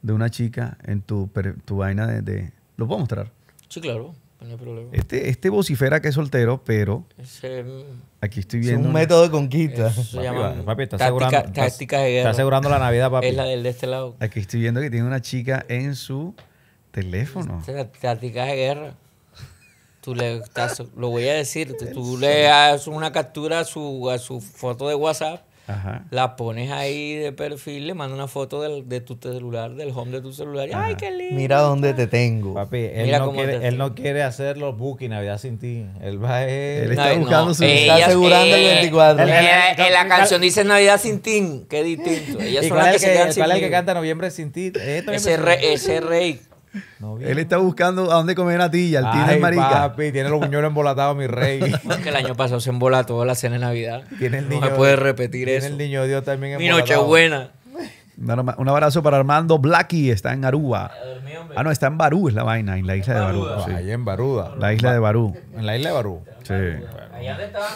A: de una chica en tu, vaina de, ¿Lo puedo mostrar?
C: Sí, claro. problema. Este,
A: este vocifera que es soltero, pero.
C: Mm,
A: aquí estoy viendo. Es un método de conquista. está asegurando, Está asegurando la Navidad, papi. Es la del de este lado. Aquí estoy viendo que tiene una chica en su teléfono.
C: Tácticas de guerra. Tú le estás, lo voy a decir. Tú le haces una captura su, a su foto de WhatsApp Ajá. la pones ahí de perfil, le mandas una foto del, de tu celular, del home de tu celular. Y, ¡Ay, qué
B: lindo! Mira dónde te tengo. Papi, él, no quiere, él no hacer los bookings Navidad sin ti. Él va a... Él está buscando su... está asegurando el 24. Eh, en la
C: canción dice Navidad sin ti. Qué distinto. Ella
A: ¿Y es que, que ¿Cuál es el que
B: canta Noviembre sin ti? ese rey. Él
A: está buscando a dónde comer natilla. Él tiene marica. Papi, tiene los buñuelos embolatados, mi rey. que el año pasado se embolató la cena de Navidad.
B: Tiene el niño. No me puede repetir eso. Tiene el niño Dios también embolatado. Mi Nochebuena.
A: Un abrazo para Armando Blacky, está en Aruba. Ah, no, está en Barú, es la vaina, en la isla de Barú. Ahí en Baruda. La isla de Barú.
B: En la isla de Barú.
A: Sí.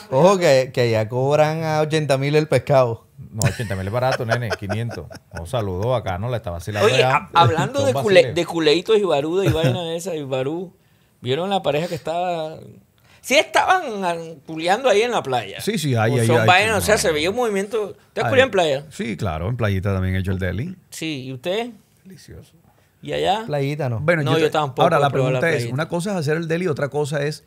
D: Ojo, que, que allá cobran a 80 mil el pescado. No, 80 mil es barato, nene,
B: 500. Un saludo acá, ¿no? La estaba vacilando. Oye, hablando de, de,
C: culeitos y barú, y vaina de esa y barú, ¿vieron la pareja que estaba...? Sí estaban culeando ahí en la playa. Sí,
A: sí, ahí, ahí. Son vainas,
C: o sea, se veía un movimiento. ¿Usted culió en playa?
A: Sí, claro, en playita también he hecho el deli.
C: Sí, ¿y usted? Delicioso. ¿Y allá?
A: Playita no. Bueno, no, yo, tampoco. Ahora, la pregunta es, una cosa es hacer el deli, otra cosa es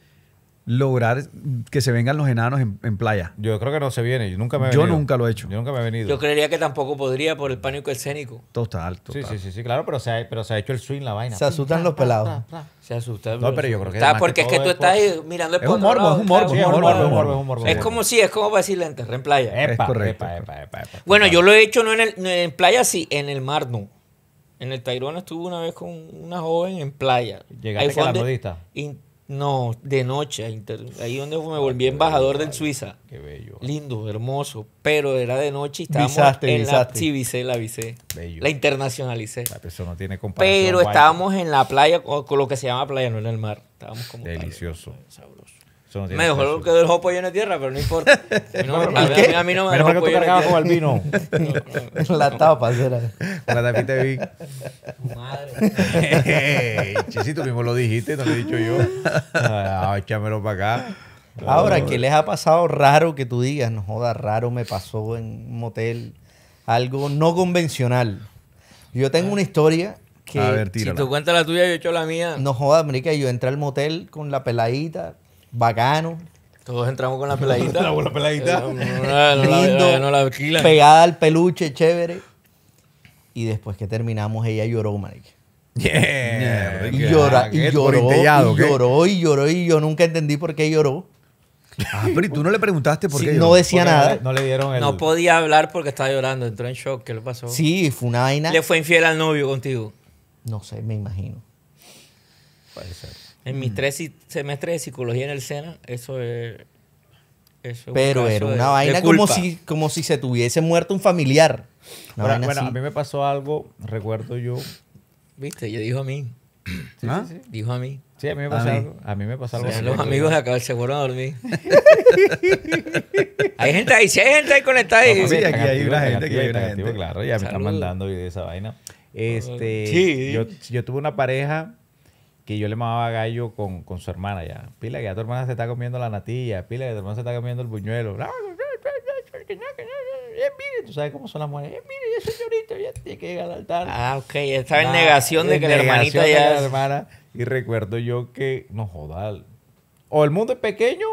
A: lograr que se vengan los enanos en, playa. Yo
B: creo que no se viene.
A: Yo nunca me he venido. Yo nunca lo he hecho. Yo nunca
B: me he venido. Yo creería que tampoco podría por el pánico escénico. Total, alto Sí, sí, sí, sí claro, pero se, ha, pero se ha hecho el swing, la vaina. Se asustan los pelados. Se asustan. No, pero yo creo que... Está, porque es que tú estás mirando el Es un morbo, es un morbo, es un morbo, es como
C: si, es como para decirle en playa. Epa, es correcto. Epa, epa, epa, bueno, yo lo he hecho no en, el, en playa, sí, en el mar no. En el Tairona estuve una vez con una joven en playa. Llegaste a la nudista. No, de noche, ahí donde me ah, volví embajador del Suiza. Qué bello. Lindo, hermoso, pero era de noche y estábamos en la sí, visé, la visé. La internacionalicé.
B: La persona tiene comparación. Pero estábamos
C: en la playa con lo que se llama playa, no en el mar. Estábamos
B: como Delicioso. sabroso mejor que, el del allá lleno
C: de tierra, pero no importa. a, mí, no me dejó que cargabas con albino.
D: la tapa,
B: será. la tapita de Tu Madre. tú mismo lo dijiste, no lo he dicho yo. Ah, échamelo para acá. Ahora, ¿qué les
D: ha pasado raro que tú digas? No joda, raro me pasó en un motel. Algo no convencional. Yo tengo una historia que... A si tú
C: cuentas la tuya, yo he hecho la
D: mía. No joda, que yo entré al motel con la peladita, bacano.
C: Todos entramos con la peladita. peladita. Lindo, pegada
D: al peluche, chévere. Y después que terminamos, ella lloró, marica. y, y, lloró, y lloró, y lloró, y yo nunca entendí por qué lloró. Ah, pero
A: tú no le preguntaste por qué. Lloró? No decía nada. No le dieron el... No
C: podía hablar porque estaba llorando, entró en shock. ¿Qué le pasó? Sí, fue una vaina. ¿Le fue infiel al novio contigo? No sé, me imagino. Puede ser. En mis mm. tres semestres de psicología en el SENA, eso es.
B: Pero era una vaina como, si,
D: como si se tuviese muerto un familiar. bueno, a
B: mí me pasó algo, recuerdo yo. ¿Viste? Yo dijo a mí. ¿Ah?
C: Sí, sí, Dijo a mí. Sí, a mí me pasó algo. A mí me pasó algo. los amigos de acá se fueron a dormir.
B: hay gente ahí, sí hay gente ahí conectada. No, sí, aquí hay una gente, hay una gente. Claro, ya me están mandando videos de esa vaina. Este, sí. yo tuve una pareja que yo le mamaba gallo con, con su hermana ya. Pila que ya tu hermana se está comiendo la natilla, pila que tu hermana se está comiendo el buñuelo. Tú sabes cómo son las mujeres. Mire, ya señorito ya tiene que llegar al altar. Ah, ok, estaba en negación de que la hermanita ya. Y recuerdo yo que, no jodal o el mundo es pequeño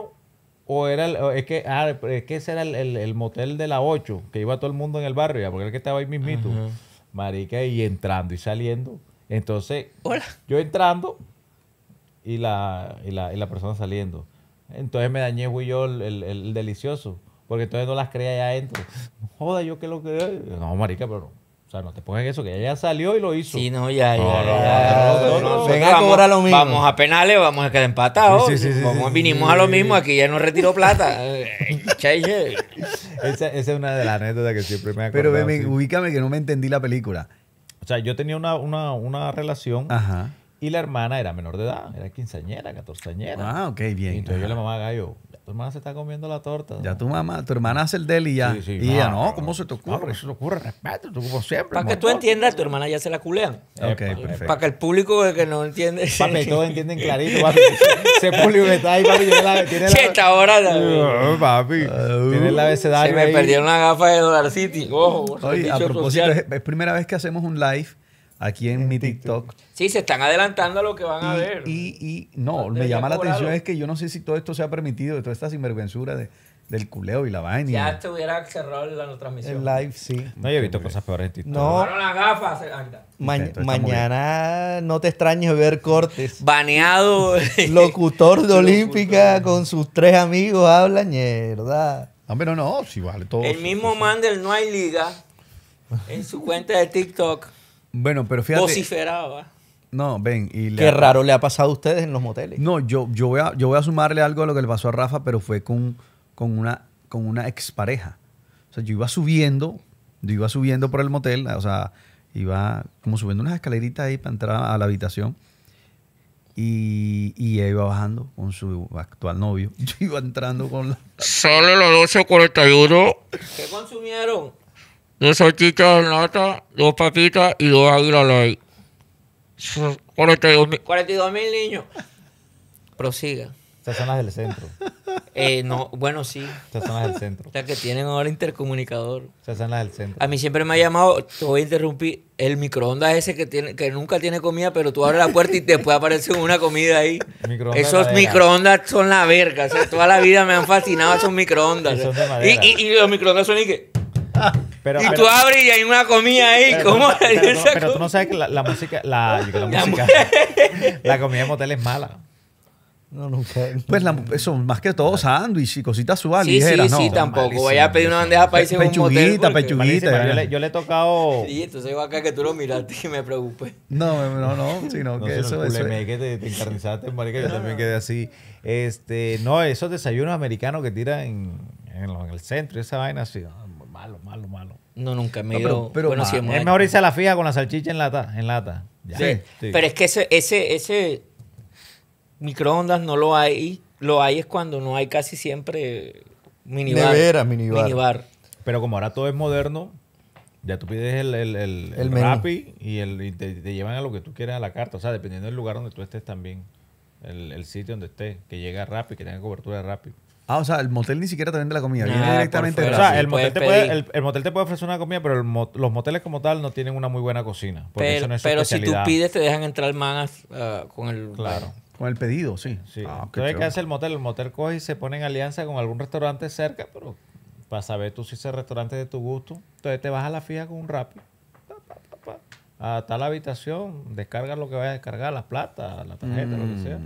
B: o era el, es que ah, es que ese era el, el, motel de la 8 que iba todo el mundo en el barrio ya porque era el que estaba ahí mismito marica y entrando y saliendo entonces, yo entrando y la, y la, y la, persona saliendo. Entonces me dañé, yo el, el, delicioso. Porque entonces no las creía ya adentro. Joda, yo qué lo que. No, marica, pero no. O sea, no te pongan eso, que ella ya salió y lo hizo. Sí, no, ya, ya. Venga a cobrar lo mismo. Vamos a
C: penales, vamos a quedar empatados. Sí, sí, vinimos a lo mismo, aquí ya no retiró plata.
B: Eh, esa, esa, es una de las anécdotas que siempre me acuerdo. Pero
A: ubícame que no me entendí la película.
B: O sea, yo tenía una, una, una relación y la hermana era menor de edad, era quinceañera, catorceañera. Ah, ok, bien. Y entonces yo le mamá gallo, tu hermana se está comiendo la torta. Ya tu mamá, tu hermana hace el deli ya. Sí, sí, y ya, no, ¿cómo se te ocurre? eso se te ocurre, respeto,
A: tú como siempre. Para que tú
C: entiendas, tu hermana ya se la culean. Ok, perfecto. Para que el público que no entiende.
B: Papi, todos entienden clarito, papi. Ese público que está ahí, papi, tiene la. Tiene sí, la ahora. papi. Tienes tiene la abecedario. Se me perdieron
C: una gafa de Dollar City. Ojo. Oye, a propósito,
A: es primera vez que hacemos un live aquí en, mi TikTok.
C: Sí, se están adelantando a lo que van a ver. Y,
A: y no, me llama la atención es que yo no sé si todo esto se ha permitido, toda esta sinvergüenzura de, del culeo y la vaina. Ya
C: estuviera cerrado la transmisión. En live, sí.
A: No, he visto cosas
D: peores en TikTok. No. Las gafas. mañana no te extrañes ver
C: cortes. Baneado. Locutor
D: de Olímpica con sus tres amigos habla
A: verdad Hombre, no, no, si vale todo. El
C: mismo Mandel no hay liga en su cuenta de TikTok
A: bueno, pero fíjate. No, ven. Y Qué raro le ha pasado a ustedes en los moteles. No, yo, yo, voy a, yo voy a sumarle algo a lo que le pasó a Rafa, pero fue con, con, una, con una expareja. O sea, yo iba subiendo, yo iba subiendo por el motel, o sea, iba como subiendo unas escaleritas ahí para entrar a la habitación. Y, y ella iba bajando con su actual novio. Yo iba entrando con la. Sale la 12.41. ¿Qué consumieron? Dos salchichas
C: de nata, dos papitas y dos águilas 42 mil. niños. Prosiga.
B: Estas son las del centro.
C: Eh, no, bueno, sí. Estas son las del centro. sea que tienen ahora intercomunicador. Estas son las del centro. A mí siempre me ha llamado, te voy a interrumpir, el microondas ese que, tiene, que nunca tiene comida, pero tú abres la puerta y te puede aparecer una comida ahí. Esos microondas son la verga. toda la vida me han fascinado esos microondas. Y, los microondas son y que y tú abres y hay una
B: comida ahí. Pero, ¿Cómo? Pero, tú, no sabes que la, música, la, música, la comida de motel es mala.
A: No, nunca. Pues la, eso, más que todo, sándwich y cositas suaves. Sí, sí, sí, tampoco. vaya Voy a pedir una bandeja para irse a un motel. Pechuguita, yo le,
B: yo le, he
C: tocado... Sí, entonces iba acá que tú lo miraste y me preocupé.
B: No,
A: no, no, sino que eso, es... Me
B: que te, te marica, yo también quedé así. Este, no, esos desayunos americanos que tiran en, en, el centro, esa vaina así malo, malo, malo. No, nunca me dio. pero, es mejor irse a la fija con la salchicha en lata. En lata. Sí, Pero
C: es que ese, ese, ese microondas no lo hay. Lo hay es cuando no hay casi siempre
B: minibar. Nevera, minibar. minibar. Pero como ahora todo es moderno, ya tú pides el, el, Rappi y, el, te, llevan a lo que tú quieras a la carta. O sea, dependiendo del lugar donde tú estés también. El, el sitio donde estés. Que llegue rápido Rappi, que tenga cobertura de Rappi.
A: Ah, o sea, el motel
B: ni siquiera te vende la comida. viene directamente. o sea, el, motel te puede, el, motel, te puede, ofrecer una comida, pero los moteles como tal no tienen una muy buena cocina. Pero, si tú pides, te dejan entrar manas ah, con el. Con el pedido, sí. Ah, Entonces, ¿qué hace el motel? El motel coge y se pone en alianza con algún restaurante cerca, pero para saber tú si ese restaurante es de tu gusto. Entonces te vas a la fija con un rápido a tal habitación, descarga lo que vayas a descargar, la plata, la tarjeta, lo que mm, sea.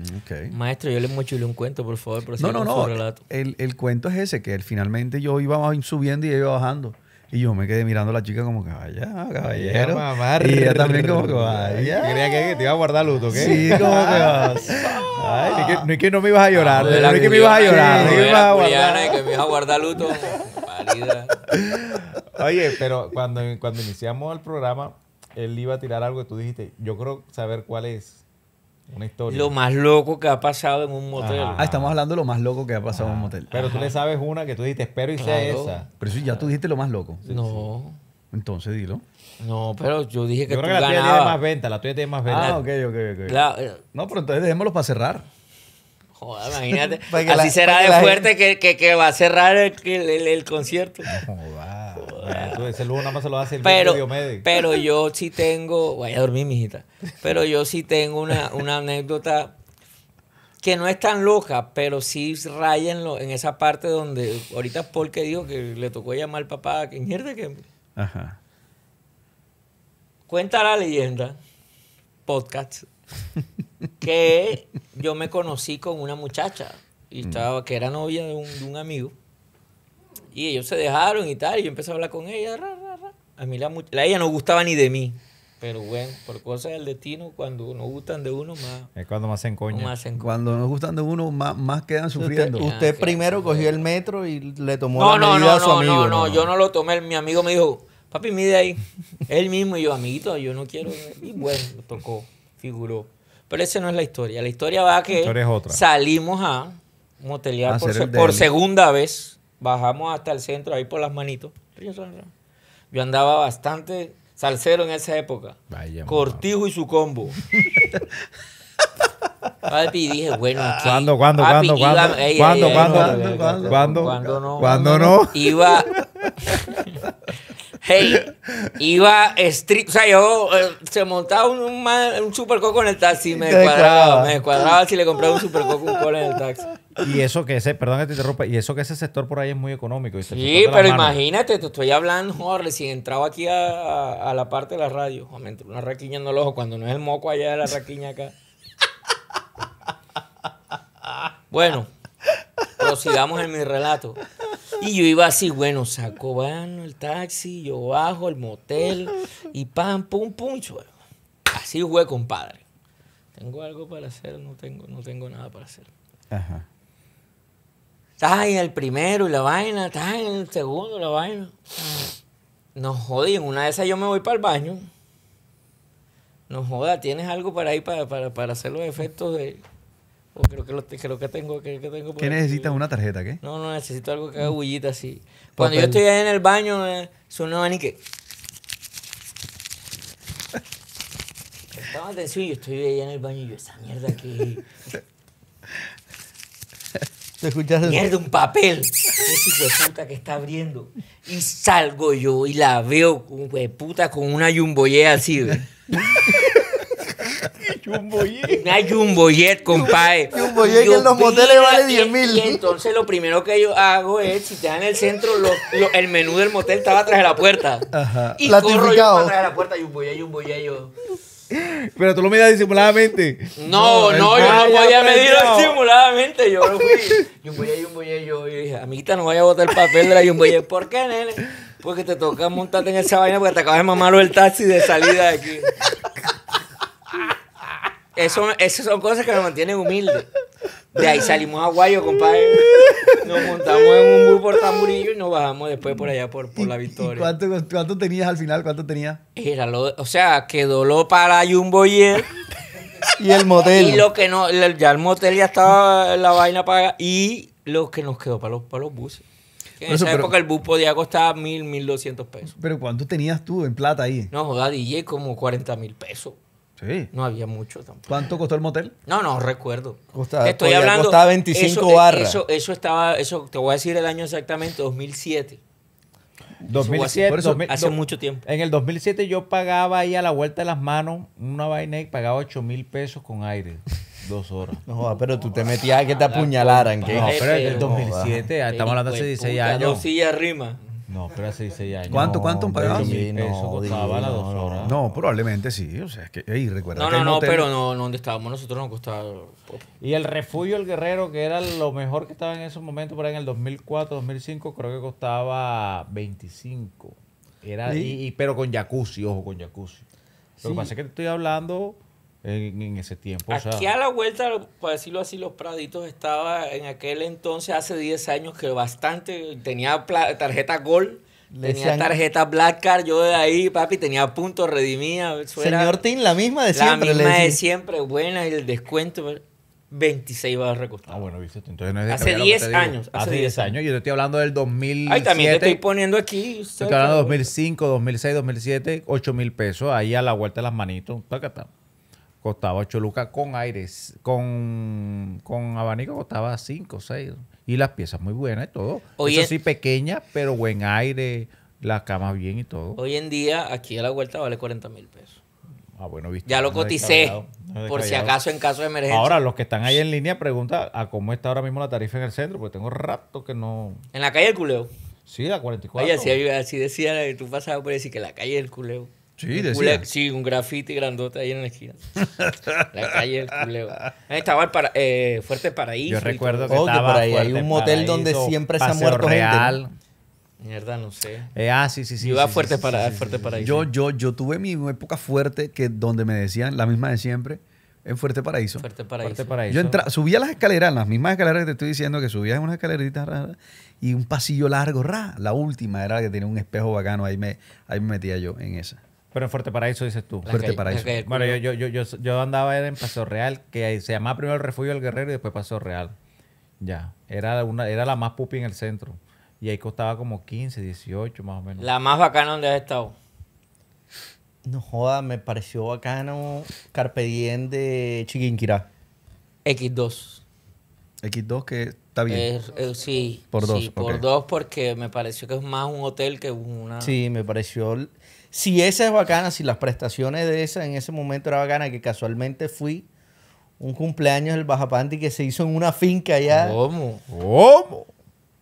B: Maestro, yo le mochilé un cuento, por favor, por No, no, no.
A: El, el, cuento es ese, que finalmente yo iba subiendo y ella iba bajando. Y yo me quedé mirando a la chica como, vaya, caballero. y ella también como que, vaya. Quería que te iba a guardar luto, ¿qué? Sí, como que,
B: ay, no es que, no es que no me ibas a llorar. Ah, no, es que me ibas a llorar. No, que me ibas a guardar luto. Oye, pero cuando, cuando iniciamos el programa, él iba a tirar algo que tú dijiste, yo creo saber cuál es. Una historia. Lo más loco que ha pasado en un motel. Ah,
A: estamos hablando de lo más loco que ha pasado en un motel. Pero tú le
B: sabes una que tú dijiste, espero y sea esa.
A: Pero eso ya tú dijiste lo más loco. no. Entonces dilo. No,
B: pero yo dije que yo creo que la tuya tiene más venta, la tuya tiene más venta. Ah, ok, ok, ok. Eh,
A: no, pero entonces dejémoslo para cerrar.
C: Joder, imagínate. así será de fuerte que, que, va a cerrar el, el, concierto
A: lo pero,
C: Pero yo sí tengo, vaya a dormir, mijita. Pero yo sí tengo una, anécdota que no es tan loca, pero sí raya en, esa parte donde ahorita Paul que dijo que le tocó llamar al papá, que mierda que... Ajá. Cuenta la leyenda, podcast, que yo me conocí con una muchacha y estaba, que era novia de un amigo y ellos se dejaron y tal, y yo empecé a hablar con ella. A mí la, la, ella no gustaba ni de mí. Pero bueno, por cosas del destino, cuando no gustan de uno, más.
B: Es cuando más se encoña.
A: Cuando no gustan de uno, más, más quedan sufriendo. Usted, primero cogió el metro y le tomó el la a su no, amigo. No, no, no, yo
C: no lo tomé. Mi amigo me dijo, papi, mide ahí. Él mismo y yo, amiguito, yo no quiero. Y bueno, lo tocó, figuró. Pero esa no es la historia. La historia va a que salimos a motelear por, por segunda vez bajamos hasta el centro, ahí por las manitos. Yo andaba bastante salsero en esa época. Cortijo y su combo. Papi, dije, bueno, cuando ¿Cuándo, cuándo, cuando cuándo, cuando cuando no, cuándo no? Iba, Hey, iba o sea, yo eh, se montaba un, un, un supercoco en el taxi, me descuadraba, me descuadraba si le compraba un super un en el taxi. Y eso
B: que ese, perdón que te interrumpa, y eso que ese sector por ahí es muy económico. sí, pero
C: imagínate, te estoy hablando, si entraba aquí a, la parte de la radio, una raquiña en el ojo, cuando no es el moco allá de la raquiña acá. Bueno sigamos en mi relato. Y yo iba así, bueno, saco van el taxi, yo bajo el motel y pam, pum, pum, Así fue, compadre. Tengo algo para hacer, no tengo, no tengo nada para hacer. Ajá. Está en el primero y la vaina, está en el segundo la vaina. Nos jodí, una de esas yo me voy para el baño. No joda, ¿tienes algo para ir para, para hacer los efectos de, o creo que, lo, que tengo. Que, que tengo ¿Qué necesitas? ¿Una tarjeta? ¿Qué? No, no, necesito algo que haga bullita así. Cuando yo estoy ahí en el baño, eh, suena ni que. Estaba atención, yo estoy ahí en el baño y yo, esa mierda que
D: ¿Te escuchaste? Mierda, un papel.
C: Ese hijo de puta que está abriendo. Y salgo yo y la veo, puta, con una jumboyea así, hay Una Jet, compadre. un que en los moteles vale 10 mil. entonces lo primero que yo hago es, si te dan el centro, el menú del motel estaba atrás de la puerta.
B: Ajá. Y corro yo atrás
C: de la puerta, Jumbo Jet, yo...
B: Pero tú lo miras disimuladamente. No, no, no yo no podía medir
C: disimuladamente. Yo lo fui. Jumbo Jet, yo. dije, amiguita, no vaya a botar el papel de la Jet. ¿Por qué, nene? Porque te toca montarte en esa vaina porque te acabas de mamarlo el taxi de salida de aquí esas son cosas que nos mantienen humildes. De ahí salimos a Guayo, compadre. Nos montamos en un bus por Tamburillo y nos bajamos después por allá por,
A: la victoria. cuánto, tenías al final? ¿Cuánto tenías?
C: o sea, quedó lo para Jumbo y
A: el motel. Y
C: lo que no, ya el motel ya estaba la vaina paga. Y lo que nos quedó para los, para los
A: buses. en esa época
C: el bus podía costar mil, mil doscientos pesos.
A: Pero ¿cuánto tenías tú en plata ahí? No, joda, DJ, como cuarenta mil pesos. No había mucho tampoco. ¿Cuánto costó el motel?
C: No, no recuerdo. Estoy hablando. Costaba 25 eso, eh, barras. Eso, estaba, eso te voy a decir el año exactamente, 2007. 2007, hace mucho tiempo.
B: En el 2007 yo pagaba ahí a la vuelta de las manos una vaina y pagaba 8 mil pesos con aire. Dos horas. pero tú te metías a que te apuñalaran. No, pero en el 2007, estamos
D: hablando
C: hace 16 años. Dos rima. No, pero hace 16 años. ¿Cuánto, cuánto no, eso costaba
A: las dos horas. No, probablemente sí. O sea, es que, recuerda no, que no, no, pero
B: no, donde estábamos nosotros nos costaba. Y el refugio El Guerrero, que era lo mejor que estaba en esos momentos, por ahí en el 2004, 2005, creo que costaba 25. Era, y, pero con jacuzzi, ojo, con jacuzzi. Lo que pasa es que te estoy hablando en, ese tiempo. Aquí a
C: la vuelta, para decirlo así, Los Praditos estaba en aquel entonces, hace 10 años, que bastante tenía tarjeta Gold. Tenía tarjeta Black Card, yo de ahí, papi, tenía puntos, redimía. Señor Tin, la misma de siempre. La misma de siempre, buena, el descuento. 26 a recostar. Ah, bueno, viste. Entonces no es hace 10 años. Hace, 10 años.
B: Yo te estoy hablando del 2007. Ay, también te estoy poniendo aquí. Estoy hablando de 2005, 2006, 2007, 8 mil pesos. Ahí a la vuelta de las manitos. está costaba 8 lucas con aires, con, abanico costaba 5, 6. Y las piezas muy buenas y todo. Eso sí, pequeñas, pero buen aire, las camas bien y todo.
C: Hoy en día, aquí a la vuelta vale 40 mil pesos. Ah, bueno, viste. Ya lo coticé, por si acaso en caso de emergencia. Ahora, los
B: que están ahí en línea, pregunta a cómo está ahora mismo la tarifa en el centro, porque tengo rato que no... ¿En la calle del Culeo? Sí, la 44. Oye, así,
C: así decía, tú pasabas por decir que la calle del Culeo... Sí, un sí, graffiti grandote ahí en la esquina. la calle culeo. estaba eh, Fuerte Paraíso. Yo recuerdo oh, que, estaba por ahí hay un motel donde siempre se ha muerto real. gente. Mierda, no sé. Eh, ah, sí, sí, sí. iba fuerte fuerte paraíso. Yo,
A: yo, yo tuve mi época fuerte que donde me decían la misma de siempre. En Fuerte Paraíso. Fuerte Paraíso. Yo subía las escaleras, las mismas escaleras que te estoy diciendo, que subías en unas escalerita y un pasillo largo, ra. La última era la que tenía un espejo bacano, ahí me, ahí me metía yo en esa.
B: Pero en Fuerte Paraíso dices tú. Fuerte Paraíso. bueno, yo, yo, yo, yo, andaba en Paso Real, que se llamaba primero el Refugio del Guerrero y después Paso Real. Ya. Era, una, era la más pupi en el centro. Y ahí costaba como 15, 18 más o menos.
C: La más bacana donde has estado.
D: No joda, me pareció bacano Carpe Diem de Chiquinquirá. X2. X2 que está bien. Eh, sí. Por dos. por
C: dos porque me pareció que es más un hotel que una... Sí,
D: me pareció si esa es bacana, si las prestaciones de esa en ese momento era bacana, que casualmente fui un cumpleaños del Bajapanti que se hizo en una finca allá. ¿Cómo? ¿Cómo?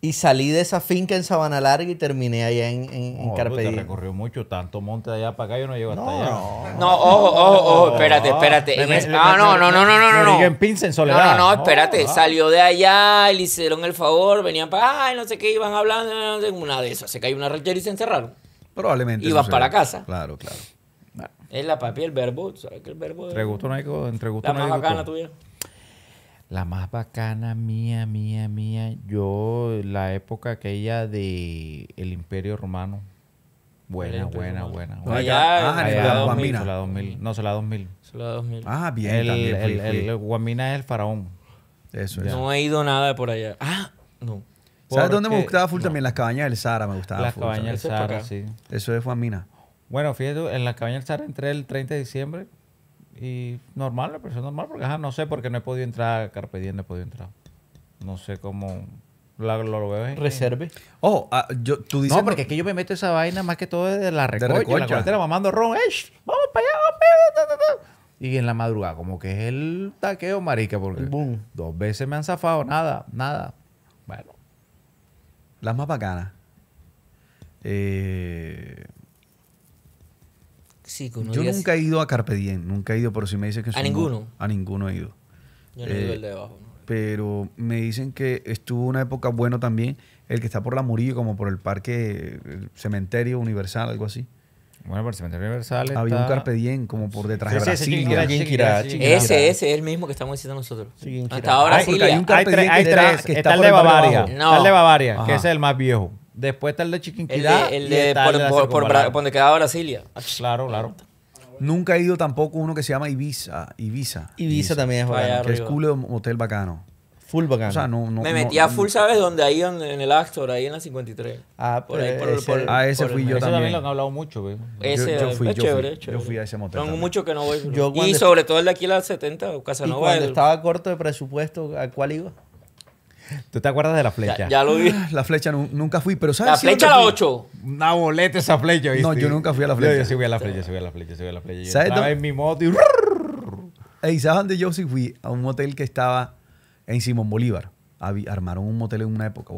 D: Y salí de esa finca en Sabana Larga y terminé allá en, en, en
B: recorrió mucho, tanto monte de allá para acá, yo no llego hasta no, allá. No, ojo, ojo, ojo, espérate, espérate. no, no, no, no, no, no, no. en Soledad. No,
C: no, espérate. salió de allá, le hicieron el favor, venían para, ay, no sé qué, iban hablando, no una de esas. Se cayó una rechera y se encerraron.
B: Probablemente. Y vas para casa. Claro, claro.
C: Es la papi, el verbo. ¿Sabes qué el verbo Entre gusto no hay entre gusto La más bacana tuya.
B: La más bacana mía, mía, mía. Yo, la época aquella de el Imperio Romano. Buena, buena, buena, buena. Allá, ah, allá, la Guamina. 2000. No, la 2000. la 2000. Ah, bien. El, el Guamina es el faraón. Eso es. No
C: he ido nada por allá. Ah, no. ¿Sabes dónde
B: me
A: gustaba full también? Las cabañas del Sara me gustaba Las cabañas del Sara, sí. Eso es Famina.
B: Bueno, fíjate, en las cabañas del Sara entré el 30 de diciembre y normal, la persona normal, porque ajá, no sé por qué no he podido entrar Carpe Diem, no he podido entrar. No sé cómo... La, lo, veo Reserve. oh, yo, tú dices... No, porque es que yo me meto esa vaina más que todo desde la recocha. De recocha. la mamando ron. ¡Vamos para allá! Vamos para Y en la madrugada, como que es el taqueo, marica, porque dos veces me han zafado, nada, nada. Bueno, las más bacanas. Eh,
C: sí, yo nunca
A: he ido a Carpe nunca he ido, pero si me dicen que... ¿A ninguno? a ninguno he ido. Yo no he ido el eh, de abajo. Pero me dicen que estuvo una época bueno también el que está por la Murillo, como por el parque, el cementerio universal, algo así. Bueno, por Cementerio Universal Había un Carpe Diem como por detrás de Brasilia. ese, ese
C: es el mismo que estamos diciendo nosotros.
B: Hasta ahora hay, hay, tres, que, está, el de Bavaria. No. Está el de Bavaria, que es el más viejo. Después está el de Chiquinquirá. El de, por, donde quedaba Brasilia. Claro, claro.
A: Nunca he ido tampoco uno que se llama Ibiza. Ibiza. Ibiza, también es bacano. Que es culo hotel bacano full bacano. O sea, no, no, me metí a full,
C: ¿sabes? Donde ahí en, el Astor, ahí en la 53. Ah, por ahí, pues, por, ese, a ah, ese fui yo ese también. también lo han hablado mucho, güey. Ese, yo, fui, yo chévere, chévere. Yo fui a ese motel. Tengo mucho que no Yo y sobre todo el de aquí la 70, Casanova. Y cuando estaba
D: corto de presupuesto, ¿a cuál iba?
B: ¿Tú te acuerdas de la flecha? Ya, lo vi. La
A: flecha nunca fui, pero ¿sabes? La flecha a la
B: 8. Una boleta esa flecha, No, yo nunca fui a la flecha. Yo, sí fui a la flecha, sí fui a la flecha, sí fui a la flecha. ¿Sabes? Estaba en mi moto
A: y... ¿sabes dónde yo sí fui? A un motel que estaba en Simón Bolívar. Armaron un motel en una época,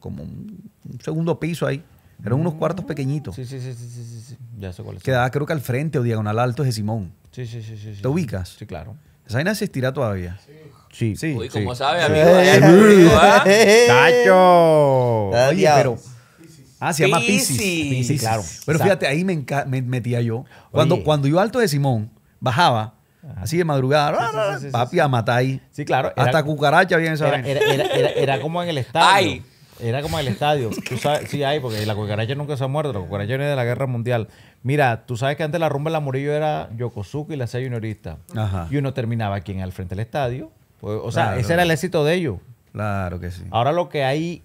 A: como un, segundo piso ahí. Eran unos cuartos mm. pequeñitos. Sí, sí, sí, sí, sí,
B: Ya sé cuál es. Quedaba
A: creo que al frente o diagonal alto es de Simón. Sí, sí, sí, ¿Te ubicas? Sí, claro. Esa se estira todavía. Sí. sí. Uy, como sabe, amigo. ¿ah? ¡Tacho! Oye, pero... Ah, se llama Pisces. Pisces, claro. Pero fíjate, ahí me, metía yo. Cuando, cuando yo alto de Simón bajaba, Así de madrugada. papi, a matar
B: ahí. Sí, claro. Hasta cucaracha bien esa era, era, como en el estadio. Era como en el estadio. sí, hay, porque la cucaracha nunca se ha muerto. La cucaracha viene de la guerra mundial. Mira, tú sabes que antes la rumba en la Murillo era Yokosuka y la Sea Y uno terminaba aquí en el frente del estadio. Pues, o sea, ese era el éxito de ellos. Claro que sí. Ahora lo que hay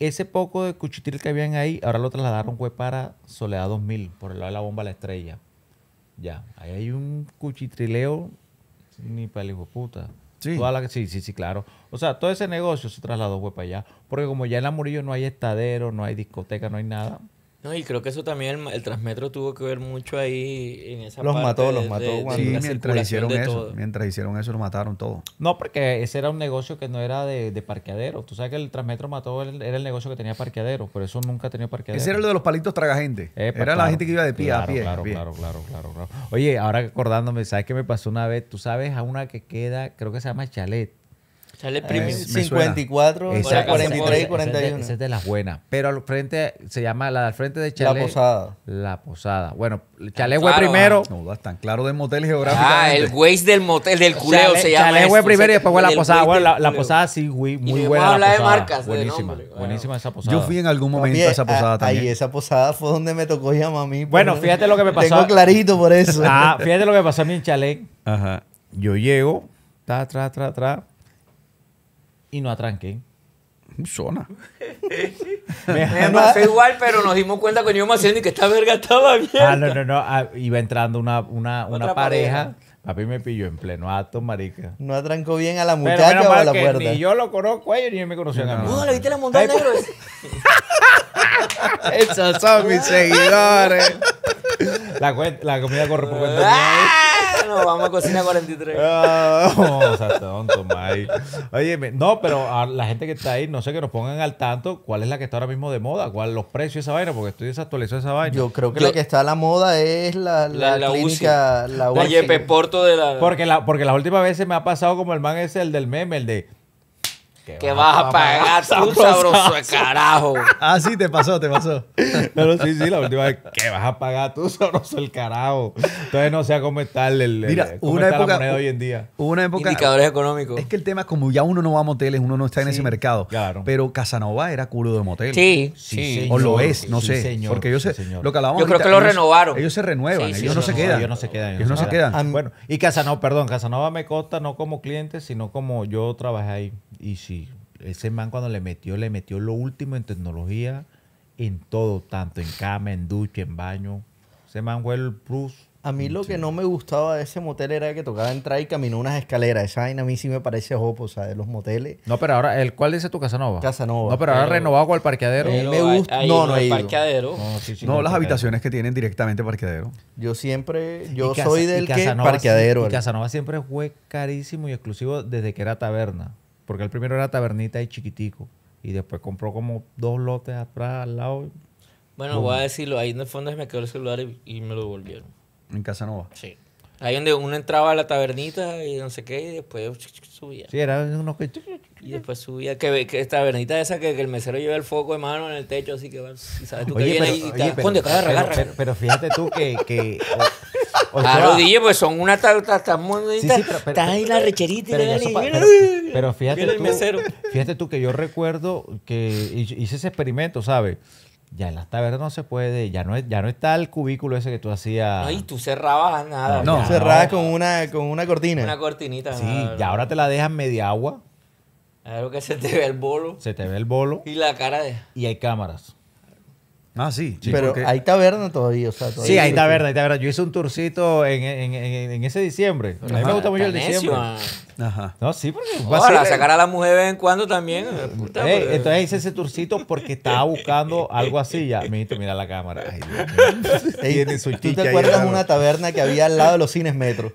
B: ese poco de cuchitril que habían ahí, ahora lo trasladaron fue para Soledad 2000, por el lado de la bomba a la estrella. Ya, ahí hay un cuchitrileo ni para el puta. Sí. sí, sí, claro. O sea, todo ese negocio se trasladó fue para allá. Porque como ya en la Murillo no hay estadero, no hay discoteca, no hay nada,
C: no, y creo que eso también el, Transmetro tuvo que ver mucho ahí en esa
B: parte. Los mató, los mató. mató sí, mientras hicieron eso,
A: mientras hicieron eso, lo mataron todo.
B: No, porque ese era un negocio que no era de, parqueadero. Tú sabes que el Transmetro mató, era el negocio que tenía parqueadero, por eso nunca tenía parqueadero. Ese era el de los palitos tragagente. gente era la gente que iba de pie a pie. Claro, claro, claro, claro, claro. Oye, ahora acordándome, ¿sabes qué me pasó una vez? Tú sabes a una que queda, creo que se llama Chalet Sale premium. 54, 43 y 41. Esa es de las buenas. Pero al frente, se llama la del frente de Chalé. La Posada. La Posada. Bueno, Chalé fue primero. No, están claro del motel geográfico. Ah, el
A: güey del motel, del culeo se llama. Chale güey primero y después fue la Posada. Bueno, la, Posada sí, güey, muy y buena. Habla de marcas.
B: Buenísima, buenísima esa Posada. Yo fui en algún momento a esa eh, Posada ah, también.
D: Ahí esa Posada fue donde me tocó llamar a mí. Pues. Bueno, fíjate lo que me pasó. Tengo clarito por eso. Ah, fíjate
B: lo que pasó a mí en Chale. Ajá. Yo llego, tra, tra, tra, tra y no atranqué. Zona. Me hace igual, pero nos dimos cuenta yo íbamos haciendo y que esta verga estaba bien Ah, no, no, no. Ah, iba entrando una, una, una pareja. pareja. Papi me pilló en pleno acto, marica. No atrancó bien a la muchacha o a la Ni yo lo conozco a ellos ni me conocían a mí. No, le
D: viste la montaña negro.
B: Esos son mis seguidores. La, la comida corre por cuenta
C: no, vamos a cocina 43.
B: no, o tonto, Mike. Oye, no, pero a la gente que está ahí, no sé que nos pongan al tanto cuál es la que está ahora mismo de moda, cuál los precios de esa vaina, porque estoy desactualizado esa vaina. Yo creo que lo que está a
D: la moda es la, la, la la Porto de la. Porque,
B: la, porque las últimas veces me ha pasado como el man ese, el del meme, el de
C: que, vas, a pagar, tú sabroso el carajo.
B: Ah, sí, te pasó, te pasó. no, sí, sí, la última vez que vas a pagar tú sabroso el carajo. Entonces no sé cómo está el, Mira, una época, la moneda hoy en día. Una época indicadores económicos.
A: Es que el tema es como ya uno no va a moteles, uno no está en ese mercado. Claro. Pero Casanova era culo de motel. Sí, sí, o lo es, no sé, porque yo sé señor. lo que hablamos Yo creo que lo renovaron. Ellos se renuevan, ellos no se quedan. Ellos no se quedan. Ellos no se quedan.
B: Bueno, y Casanova, perdón, Casanova me consta no como cliente, sino como yo trabajé ahí y sí, ese man cuando le metió, le metió lo último en tecnología, en todo, tanto en cama, en ducha, en baño. Ese man fue el plus. A mí lo que
D: no me gustaba de ese motel era que tocaba
B: entrar y caminó unas escaleras. Esa vaina a mí sí me
D: parece jopo, o sea, de los moteles.
A: No, pero ahora, ¿el cuál dice tu Casanova? Casanova. No, pero, ahora renovado con el parqueadero. me gusta. no, el parqueadero. No, las habitaciones que tienen directamente parqueadero.
B: Yo siempre, yo soy del que parqueadero. Y Casanova siempre fue carísimo y exclusivo desde que era taberna. Porque el primero era tabernita y chiquitico. Y después compró como dos lotes atrás, al lado. Bueno, voy a
C: decirlo. Ahí en el fondo me quedó el celular y, me lo devolvieron.
A: ¿En Casanova? Sí.
C: Ahí donde uno entraba a la tabernita y no sé qué, y después
B: subía. Sí, era unos que... Y
C: después subía, que, que tabernita esa que, el mesero lleva el foco de mano en el techo, así que sabes tú oye, que viene ahí y te Pero, fíjate
B: tú que... que o, ah, pues
C: son una tan Estás ahí la recherita y pero, pero, fíjate
B: fíjate tú que yo recuerdo que hice ese experimento, ¿sabes? ya en las tabernas no se puede, ya no, es, ya no está el cubículo ese que tú hacías. No,
C: tú cerrabas nada. No, cerrabas con
B: una, con una cortina. Una cortinita. Sí, y ahora te la dejas media agua. Claro que se te ve el bolo. Se te ve el bolo. Y la cara de... Y hay cámaras. Ah, sí. pero hay
D: taberna todavía, o sea, todavía Sí, hay taberna,
B: hay taberna. Yo hice un tourcito en, ese diciembre. A mí me gusta mucho el diciembre. Ah. Ajá. No, sí, porque... Ahora, a sacar a la
C: mujer de vez en cuando también. Eh, entonces
B: hice ese tourcito porque estaba buscando algo así. Ya, mira la cámara. Ay, ¿Tú te acuerdas de una taberna que había al lado de los cines metro?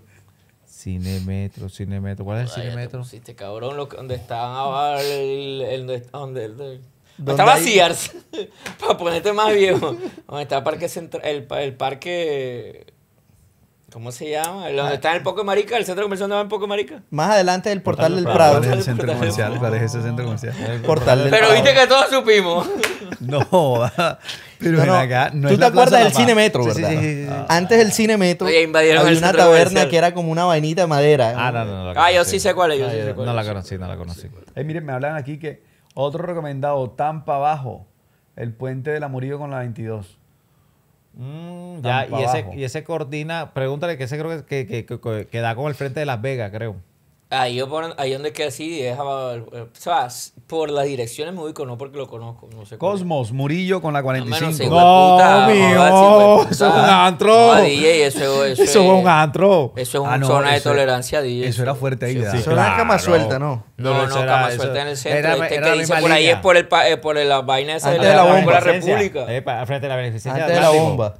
B: metro, cine metro. ¿Cuál es el metro?
C: Sí, cabrón, donde estaban el, el ¿Dónde estaba Sears, para ponerte más viejo. Donde está el parque central, el, parque... ¿Cómo se llama? Donde ah. está el Poco Marica, el centro comercial donde va el Poco Marica.
D: Más adelante del portal, del Prado. ¿Cuál es el centro
A: comercial? ¿Cuál es ese centro comercial? portal del Pero viste
C: que todos supimos.
A: No, pero no, no. no ¿Tú te acuerdas del cine metro, ah.
D: Antes del cine metro había una taberna que era como una vainita de madera. Ah, no, no, no
A: Ah, yo sí sé cuál es. Yo ah, sí sé cuál no la conocí, no la conocí. Eh, miren, me hablan aquí que otro recomendado, Tampa Abajo,
B: el puente de la Murillo con la 22.
C: Mm,
B: y ese, y coordina, pregúntale que ese creo que, que, que, que, da con el frente de Las Vegas, creo.
C: Ahí, yo por, ahí donde quedé así, es, por las direcciones me ubico, no porque lo conozco.
A: No sé Cosmos, Murillo con la 45. No, no mío, eso es un antro. eso, es, un ah, antro. Eso es una zona de tolerancia, DJ. Eso era fuerte ahí. Eso, era la cama suelta, ¿no? No, no, cama suelta en el centro. este
C: que por ahí es por, el, eh, por la vaina de, la, bomba. la República. frente a la beneficencia. de la bomba.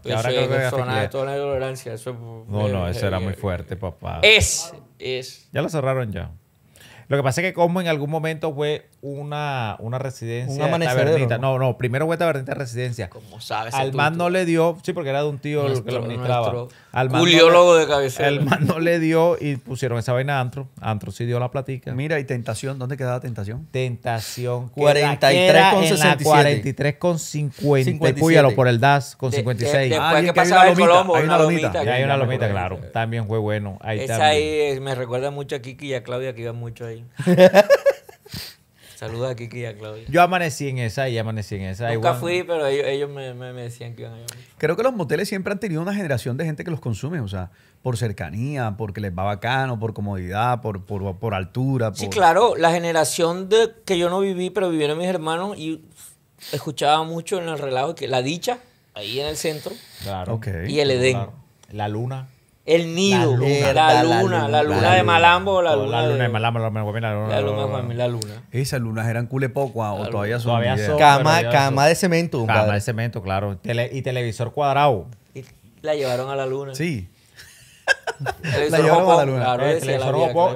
C: zona de tolerancia. No, no, eso era muy fuerte, papá. Es
B: ya la cerraron ya. Lo que pasa es que Como en algún momento fue una, una residencia un tabernita. No, no, primero fue tabernita residencia. Como sabes. Al man no le dio, sí, porque era de un tío que lo administraba. Al de cabecera. El man no le dio y pusieron esa vaina a Antro. Antro sí dio la platica. Mira, y Tentación, ¿dónde quedaba Tentación? Tentación. 43,67. 43,50. Púyalo por el DAS con 56. después ah, que, pasaba hay una Colombo, hay una lomita. hay una lomita, claro. También fue bueno. Ahí esa ahí
C: eh, me recuerda mucho a Kiki y a Claudia que iban mucho ahí. Saludos Saluda a Kiki y a Claudia.
B: Yo amanecí en esa y amanecí en esa.
A: Nunca fui, pero ellos,
C: me, decían que iban a ir.
A: Creo que los moteles siempre han tenido una generación de gente que los consume, o sea, por cercanía, porque les va bacano, por comodidad, por, por, altura. Sí,
C: claro, la generación que yo no viví, pero vivieron mis hermanos y escuchaba mucho en el relajo que la dicha, ahí en el centro,
B: claro. y el Edén. La luna.
C: El nido, la luna, la luna, de Malambo, la luna. La luna
B: de Malambo, la luna La luna la luna. Esas lunas eran cule poco ah, o todavía son. Cama, de cemento. Cama de cemento, claro. y televisor cuadrado. la llevaron a la luna. Sí.
D: la llevaron a
B: la luna. Eh,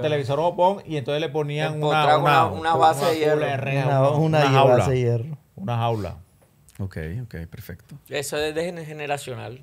B: televisor, la y entonces le ponían una, una, base de hierro. Una, jaula. Una jaula.
A: Ok, ok, perfecto.
C: Eso es de generacional.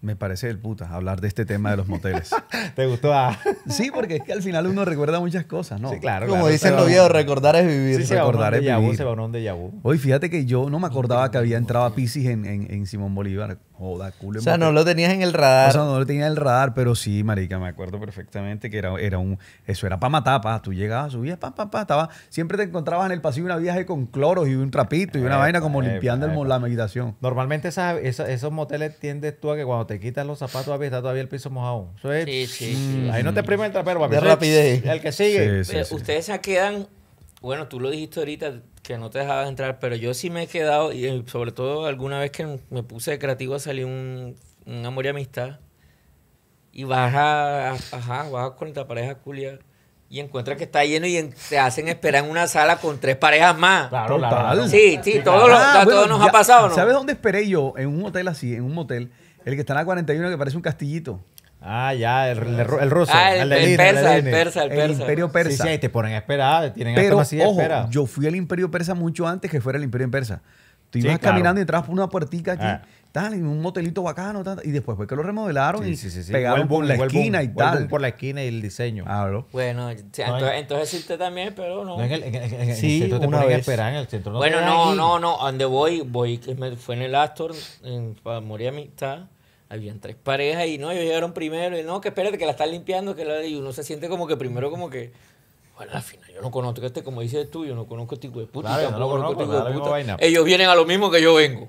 A: Me parece el puta hablar de este tema de los moteles. ¿Te gustó? Ah. Sí, porque es que al final uno recuerda muchas cosas, ¿no? claro. Como dicen los viejos, recordar es vivir. Sí, recordar es vivir. Se va un de Hoy fíjate que yo no me acordaba que había entrado a Pisces en, Simón Bolívar. Joda, culo. O sea, no lo tenías en el radar. O sea, no lo tenía en el radar, pero sí, marica, me acuerdo perfectamente que era, era un... Eso era para matar, pa. Tú llegabas, subías, pa, pa, pa. Estaba, siempre te encontrabas en el pasillo una viaje con cloros y un trapito y una eh, vaina como eh, limpiando eh, la meditación.
B: Normalmente esos, esos moteles tiendes tú a que cuando te quitas los zapatos, a está todavía el piso mojado. sí, sí, mm. ahí no te prima el trapero, papi. De rapidez. El que sigue. Ustedes
C: se quedan, bueno, tú lo dijiste ahorita que no te dejabas entrar, pero yo sí me he quedado, y eh, sobre todo alguna vez que me puse de creativo salir un, un amor y amistad, y vas a, ajá, vas con esta pareja culia y encuentras que está lleno y te hacen esperar en una sala con tres parejas más. Claro, claro. Sí, sí, todo, ah, nos ha pasado, ¿no? ¿Sabes
A: dónde esperé yo? En un hotel así, en un motel el que está en la 41 que parece un castillito. Ah, ya, el, el, el ruso. Ah, el, persa, el persa, el imperio persa. Sí, te ponen a esperar, tienen Pero, ojo, Yo fui al imperio persa mucho antes que fuera el imperio persa. Tú ibas caminando y entrabas por una puertica aquí. Ah tal, y un motelito bacano, y después fue que lo remodelaron
B: y pegaron por la esquina y tal. por la esquina y el diseño. Bueno, entonces,
C: entonces usted también, pero no. centro una vez. en el centro Bueno, no, no, no, donde voy, voy, que me, fue en el Astor, para morir amistad. Habían tres parejas y no, ellos llegaron primero. Y no, que espérate, que la están limpiando. que la, Y uno se siente como que primero, como que. Bueno, al final yo no conozco este, como dices tú, yo no conozco este tipo de puta. no conozco, este de puta. Ellos vienen a lo mismo que yo vengo.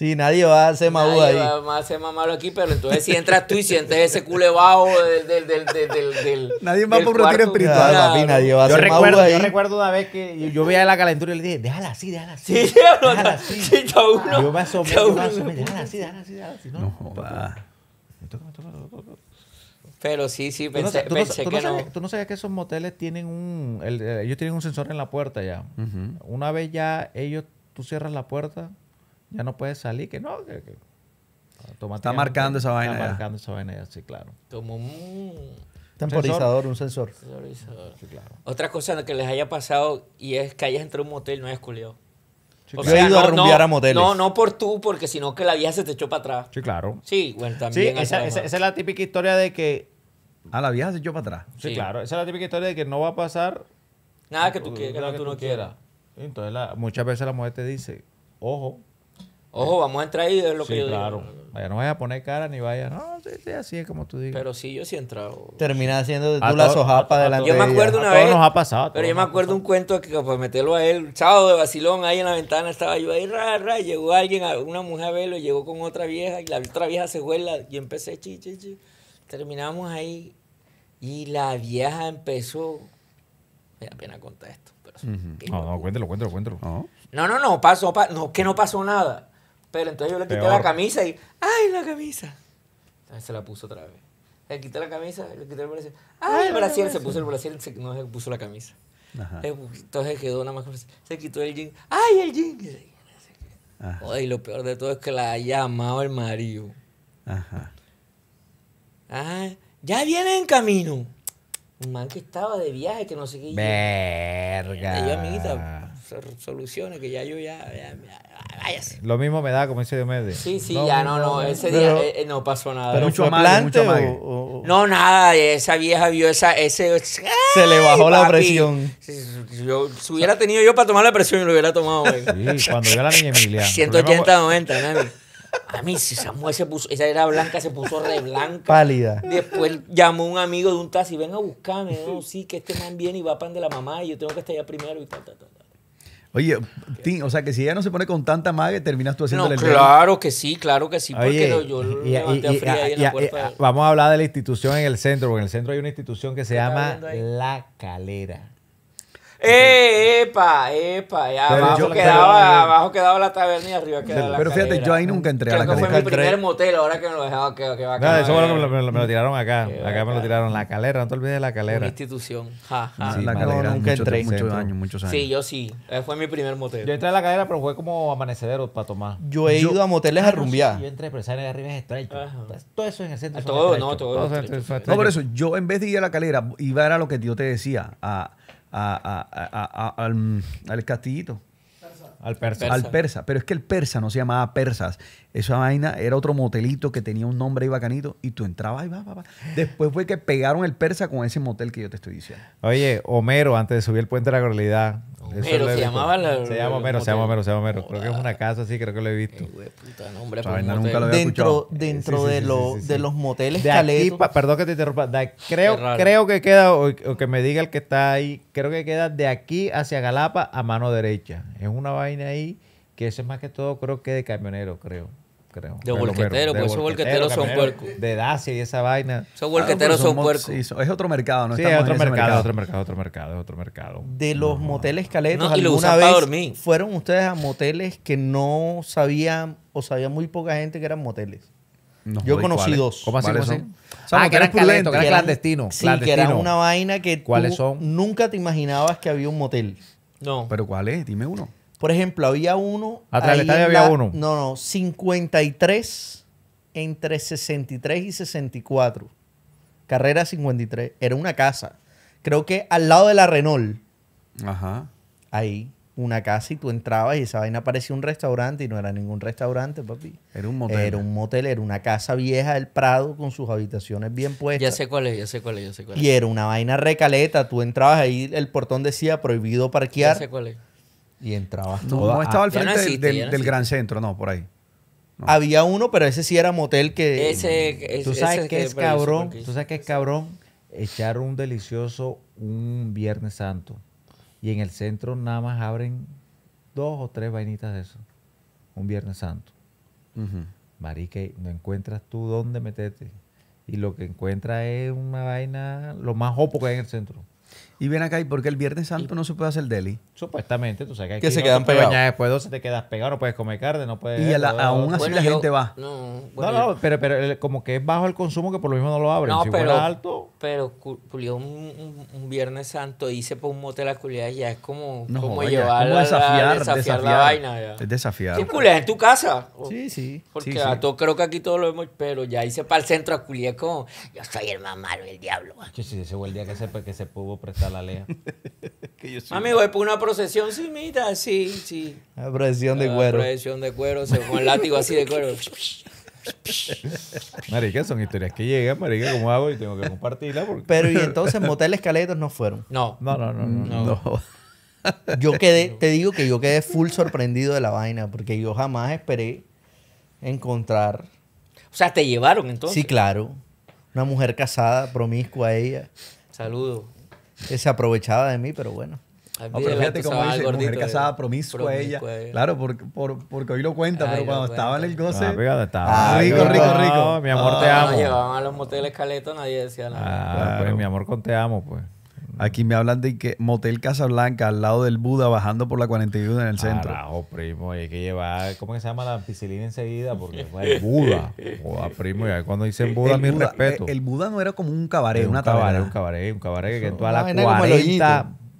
C: Sí, nadie va a hacer mamú ahí. Nadie va a hacer malo aquí, pero entonces si entras tú y sientes ese culo del, del, del, del, del,
B: Nadie va por retiro espiritual. Ah, nadie va a hacer ahí. Yo recuerdo una vez que yo veía la calentura y le dije, déjala así, déjala así. Sí, déjala así. Sí, uno. Ah, yo me asomé, yo me asomé, déjala así, déjala así, déjala así. No, no
C: Me toca, me toca, Pero sí, sí, pensé, pensé que no,
B: tú no sabes que esos moteles tienen un... El, eh, ellos tienen un sensor en la puerta ya. Una vez ya ellos... Tú cierras la puerta ya no puedes salir, que no, está marcando esa vaina. Está marcando esa vaina, sí, claro. Como un temporizador, un sensor. Temporizador. Sí, claro.
C: Otra cosa que les haya pasado y es que hayas entrado a un motel, no hayas culiado. no, a no, moteles. No, por tú, porque sino que la vieja se te echó para atrás. Sí, claro. Sí, bueno, también. esa,
A: es
B: la típica historia de que Ah, la vieja se echó para atrás. Sí, claro. Esa es la típica historia de que no va a pasar nada que tú, no quieras. Entonces, muchas veces la mujer te dice, ojo, Ojo, vamos a entrar ahí, es lo que yo claro. Vaya, no vaya a poner cara ni vaya. No, sí, sí, así es como tú dices.
C: Pero sí, yo sí he entrado.
B: Termina haciendo tú la sojapa delante Yo me acuerdo una
C: vez. nos ha pasado. Pero yo me acuerdo un cuento que, pues, meterlo a él. Chavo de vacilón, ahí en la ventana estaba yo ahí, ra, ra. llegó alguien, una mujer a verlo, llegó con otra vieja, y la otra vieja se huela y empecé, chi, chi, chi. Terminamos ahí, y la vieja empezó. Me da pena contar esto.
B: No, no, cuéntelo, cuéntelo, cuéntelo. No,
C: no, no, pasó, no, que no pasó nada. Pero entonces yo le quité la camisa y, ¡ay, la camisa! Entonces se la puso otra vez. Le quité la camisa, le quité el brasier. ¡Ay, el brasier! Se puso el brasier, se, no se puso la camisa. Ajá. Entonces quedó nada más Se quitó el jean. ¡Ay, el jean! Ay, lo peor de todo es que la ha llamado el marido. Ajá. Ajá. Ah, ya viene en camino. Un man que estaba de viaje, que no sé qué.
B: Verga. Ella,
C: amiguita, soluciones que ya yo ya,
B: váyase. Lo mismo me da como ese Diomedes. Sí, sí, ya no, no, ese día eh, eh, no pasó nada. Pero mucho mal mucho más
C: No, nada, esa vieja vio esa ese se
B: le bajó la presión.
C: Yo, si hubiera tenido yo para tomar la presión, yo lo hubiera tomado, cuando Sí, cuando la niña Emilia. 180 90, A mí, esa mujer se puso, esa era blanca, se puso re blanca. Pálida. Después llamó un amigo de un taxi, ven a buscarme, no, sí, que este man viene y va pan de la mamá y yo tengo que estar allá primero y tal, tal, tal.
A: Oye, o sea que si ella no se pone con
B: tanta mague, terminas tú haciendo no, Claro que
C: sí, claro que sí, porque yo
B: Vamos a hablar de la institución en el centro, porque en el centro hay una institución que se llama La Calera.
C: Eh, epa, epa, ya abajo, quedaba, abajo quedaba la taberna y arriba quedaba la la Pero
B: fíjate, yo ahí nunca entré a la no calera. fue mi primer motel, ahora
C: que me lo dejaron, que, va a no, eso fue lo que me, lo
B: tiraron acá, acá me lo tiraron, la calera, no te olvides de la calera. Una institución, ja, Sí, la calera, nunca entré. Muchos años, muchos años. Sí, yo sí, eh, fue mi primer motel. Yo entré a la calera, pero fue como amanecedero para tomar.
A: Yo he ido a moteles a ah, rumbear.
B: yo entré, pero de arriba es estrecho. Todo eso en el centro. Eh, todo, no, todo. No, por eso,
A: yo en vez de ir a la calera, iba a lo que yo te decía, a al, al castillito. Al persa. Al persa. Pero es que el persa no se llamaba persas. Esa vaina era otro motelito que tenía un nombre ahí bacanito
B: y tú entrabas y va,
A: va, Después fue que pegaron el persa con ese motel que yo te estoy diciendo.
B: Oye, Homero, antes de subir el puente de la realidad, pero se llamaba la, Se llama Mero, se llama Mero, se llama Mero. Creo que es una casa así, creo que lo he visto. dentro dentro de, de los moteles de aquí, perdón que te interrumpa. creo, creo que queda, o, que me diga el que está ahí, creo que queda de aquí hacia Galapa a mano derecha. Es una vaina ahí que ese es más que todo, creo que de camionero, creo. De volquetero, pues esos volqueteros son puercos. De Dacia y esa vaina.
A: Esos volqueteros son puercos. es otro mercado, ¿no? Sí, es otro mercado, otro mercado,
B: otro mercado, otro mercado. De los
D: moteles caletos, ¿alguna vez fueron ustedes a moteles que no sabían o sabía muy poca gente que eran moteles? yo conocí dos. ¿Cómo así? ah, que eran caletos, que eran clandestinos. Sí, que eran una vaina que nunca te imaginabas que había un motel. No. ¿Pero cuál es? Dime uno. Por ejemplo, había uno. ¿A había uno. No, no, 53 entre 63 y 64. Carrera 53. Era una casa. Creo que al lado de la Renault. Ajá. Ahí, una casa y tú entrabas y esa vaina parecía un restaurante y no era ningún restaurante, papi. Era un motel. Era un motel, era una casa vieja del Prado con sus habitaciones bien puestas. Ya sé cuál es, ya sé cuál es, ya sé cuál es. Y era una vaina recaleta. Tú entrabas ahí, el portón decía prohibido parquear. Ya sé cuál es. Y entrabas tú. No, ah, estaba al frente del, gran
A: centro, no, por ahí. Había uno, pero ese sí era motel que. Ese, tú sabes que, es cabrón. Tú
B: sabes que es cabrón echar un delicioso un Viernes Santo. Y en el centro nada más abren dos o tres vainitas de eso. Un Viernes Santo. Marique, no encuentras tú dónde meterte. Y lo que encuentras es una vaina, lo más hopo que hay en el centro. Y viene acá, ¿y porque el Viernes Santo no se puede hacer deli? Supuestamente, tú sabes que, aquí que se quedan pegados. Después 12 te quedas pegado, no puedes comer carne, no puedes. Y a aún así la gente va. No, no, pero, pero, como que es bajo el consumo que por lo mismo no lo abren. No, si pero, fuera alto,
C: pero culió un, Viernes Santo, y hice por un motel a culiar ya es como, como llevar desafiar, la, desafiar, vaina. Ya. Es desafiar. Sí, en tu casa. Sí, sí. Porque A todo, creo que aquí todos lo vemos, pero ya hice para el centro a culiar como, yo soy el más malo del diablo.
B: Que sí, ese fue el día que se, que se pudo prestar la lea.
C: Amigo, es por una procesión, simita sí, sí.
B: Una procesión de cuero. Una
C: procesión de cuero, se, con el látigo así de cuero.
B: Marica, son historias que llegan, marica, ¿cómo hago? Y tengo que compartirla. Pero y entonces, motel Escaletos no fueron. No. No, no, no,
D: no. Yo quedé, te digo que yo quedé full sorprendido de la vaina, porque yo jamás esperé encontrar.
C: O sea, te llevaron entonces. Sí,
D: claro. Una mujer casada, promiscua a ella. Saludo. Que se aprovechaba
A: de mí, pero bueno pero fíjate cómo dice, gordito, mujer casada, promiscua, ella. Eh. Claro, porque, por, porque hoy lo cuenta, pero cuando estaba en el goce... Ah, ah, rico, rico, ah, rico. mi amor, te amo. llevaban a
C: los moteles caletos, nadie decía nada. Ah, pues, mi
A: amor, con te amo, pues. Aquí me hablan de que Motel Casablanca, al lado del Buda, bajando por la 41 en el centro.
B: Carajo, primo, y hay que llevar, ¿cómo que se llama la ampicilina enseguida? Porque el Buda. Buda, primo, y cuando dicen Buda, mi eh, respeto. El, Buda no era como un cabaret, un una cabaret, Un cabaret, un cabaret que tú a las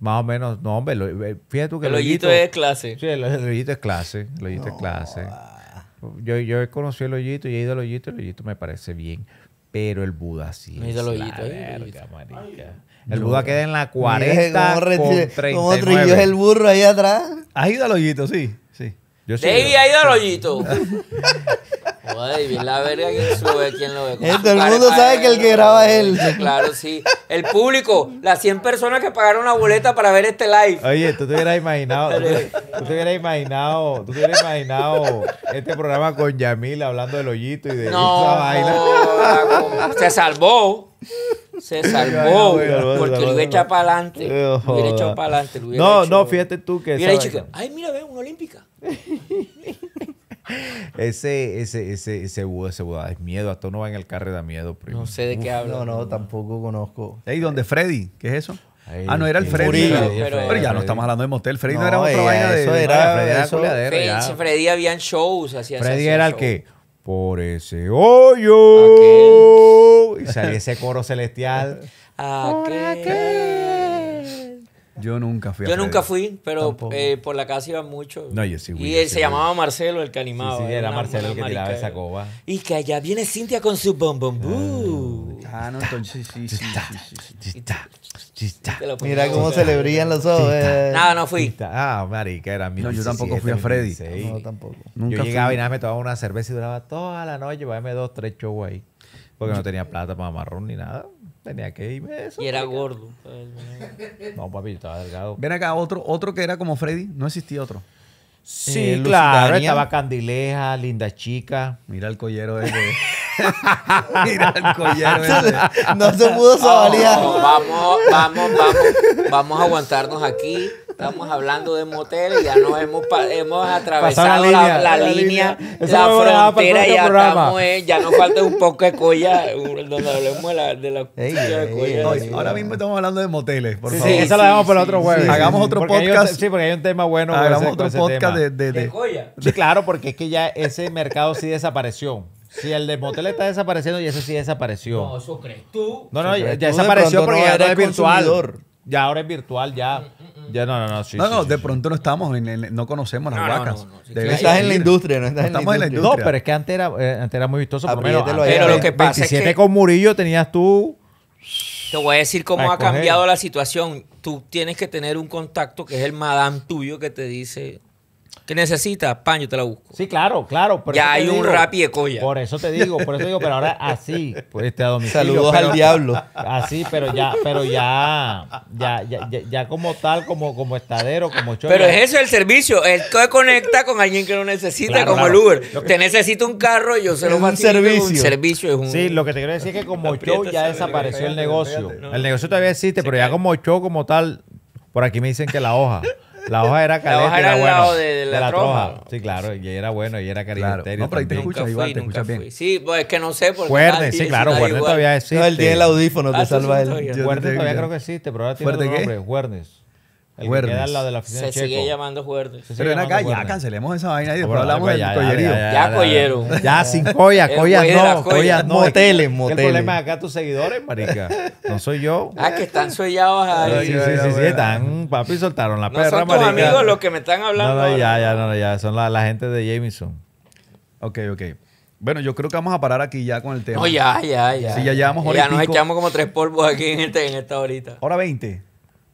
B: más o menos, no, hombre, eh, fíjate tú que el, hoyito, es clase. Sí, el, hoyito es clase, el hoyito es clase. Ah. Yo, yo he conocido el hoyito y he ido al hoyito, el hoyito me parece bien. Pero el Buda sí. Me el hoyito, El Buda queda en la 40
A: con 39. es el burro ahí atrás. ¿Has ido al hoyito, sí? David ha ido al hoyito.
C: David, la verga, que sube? ¿Quién lo ve? Eh, todo el mundo sabe que el que graba es él. Claro, sí. El público, las 100 personas que pagaron la boleta para
B: ver este live. Oye, tú te hubieras imaginado, tú te, hubieras imaginado, tú te hubieras imaginado este programa con Yamil hablando del hoyito y de la baila.
C: se salvó. Se salvó porque lo hubiera echado para adelante. Lo hubiera echado para adelante. No,
B: no, fíjate tú que. que,
C: ay, mira, ve, una olímpica.
B: ese, ese, ese, ese búho, ese búho, es miedo. a todo no va en el carro y da miedo, primo. No sé de qué hablo. No, no, tampoco conozco. Ey, ¿dónde Freddy, ¿qué es eso? ah, no, era el
A: Freddy. pero, ya no estamos hablando de motel. Freddy no, era otra vaina de... Eso era, Freddy era Freddy, Freddy
C: habían shows. Hacía, Freddy era
B: el que... Por ese hoyo. Aquel. Y salía ese coro celestial. Aquel.
C: Por
A: yo nunca fui. Yo nunca
C: fui, pero eh, por la casa iba mucho. No, yo sí fui, Y él se llamaba Marcelo, el que animaba. Sí, sí era, Marcelo el que tiraba esa coba. Y que allá viene Cintia con su
A: bombombú. Ah, ah, no, entonces sí, Mira cómo se le brillan los
B: ojos. Eh. Nada, no fui. Ah, marica, era mi. No, yo tampoco fui a Freddy. No, tampoco. Yo llegaba y nada, me tomaba una cerveza y duraba toda la noche, para dos, tres shows ahí. Porque no tenía plata para marrón ni nada.
C: Y era gordo. No, papi,
A: estaba delgado. Ven acá, otro, otro que era como Freddy, no existía otro. Sí, eh, claro, estaba
B: Candileja, Linda Chica. Mira el collero ese. Mira el collero ese. No se pudo sabalear. vamos, vamos, vamos.
C: Vamos a aguantarnos aquí. Estamos hablando de moteles, ya no hemos, hemos atravesado la, la, línea, la, frontera, ya estamos, ya nos falta un poco de colla, donde hablemos de la, de Ahora mismo
A: estamos hablando de moteles, por sí, favor. Sí, eso lo dejamos para otro jueves. hagamos otro podcast. sí, porque hay un tema bueno. Hagamos otro podcast de, colla. Sí,
B: claro, porque es que ya ese mercado sí desapareció. Si el de motel está desapareciendo y ese sí desapareció. No, eso crees tú. No, no, ya, desapareció porque no ya era virtual. Ya ahora es virtual, ya. Ya no, no, no. Sí, no, no, de pronto
A: no estamos, no conocemos las vacas. No, no, no estás en la industria, no estás estamos en la industria. No, pero es que antes era, eh, antes era muy vistoso. Pero, lo que pasa es que
B: con Murillo tenías tú.
C: Te voy a decir cómo ha cambiado la situación. Tú tienes que tener un contacto que es el madame tuyo que te dice que necesitas? Paño, te la
B: busco. Sí, claro, claro. ya hay un rap y colla. Por eso te digo, por eso digo, pero ahora así, este Saludos al diablo. Así, pero ya, pero ya, ya, ya, ya como tal, como, como estadero, como show. Pero es eso el
C: servicio. Él te conecta con alguien que lo necesita, como el Uber. Te necesita un carro, yo se lo un servicio. Un servicio
B: es un... Sí, lo que te quiero decir es que como show ya desapareció el negocio. El negocio todavía existe, pero ya como show como tal, por aquí me dicen que la hoja. La hoja era caliente La hoja era, al bueno, lado de, de, la, de la troja. troja. Sí, claro. Y era bueno. Y era cariño. Claro. No, pero ahí te escuchas, nunca igual. Fui, te escuchas bien. Fui. Sí, pues es que no sé. Porque Fuerte, sí, claro. Fuerte todavía existe. No, él tiene el audífono. Te ah, salva el... Fuerte todavía creo que existe. Pero ahora tiene otro nombre. Fuernes. El de la oficina Se Checo. sigue llamando Juernes. Pero ven acá, ya cancelemos esa vaina y después
A: hablamos del ya, collerío. ya, collero. Ya, sin colla, El collas no, colla. no, moteles, El
B: problema es acá tus seguidores, marica. No soy yo. Ah, que están sollados ahí. Sí, sí, sí, están, papi, soltaron la perra, son tus amigos
C: los que me están hablando. no, no,
B: ya, ya, no, ya, son la, gente de Jameson. Ok, ok. Bueno, yo creo que vamos a parar aquí ya con el tema. No, ya, ya,
C: ya. Sí, ya llevamos Ya nos echamos como tres polvos aquí en, este, en esta horita.
A: Hora 20.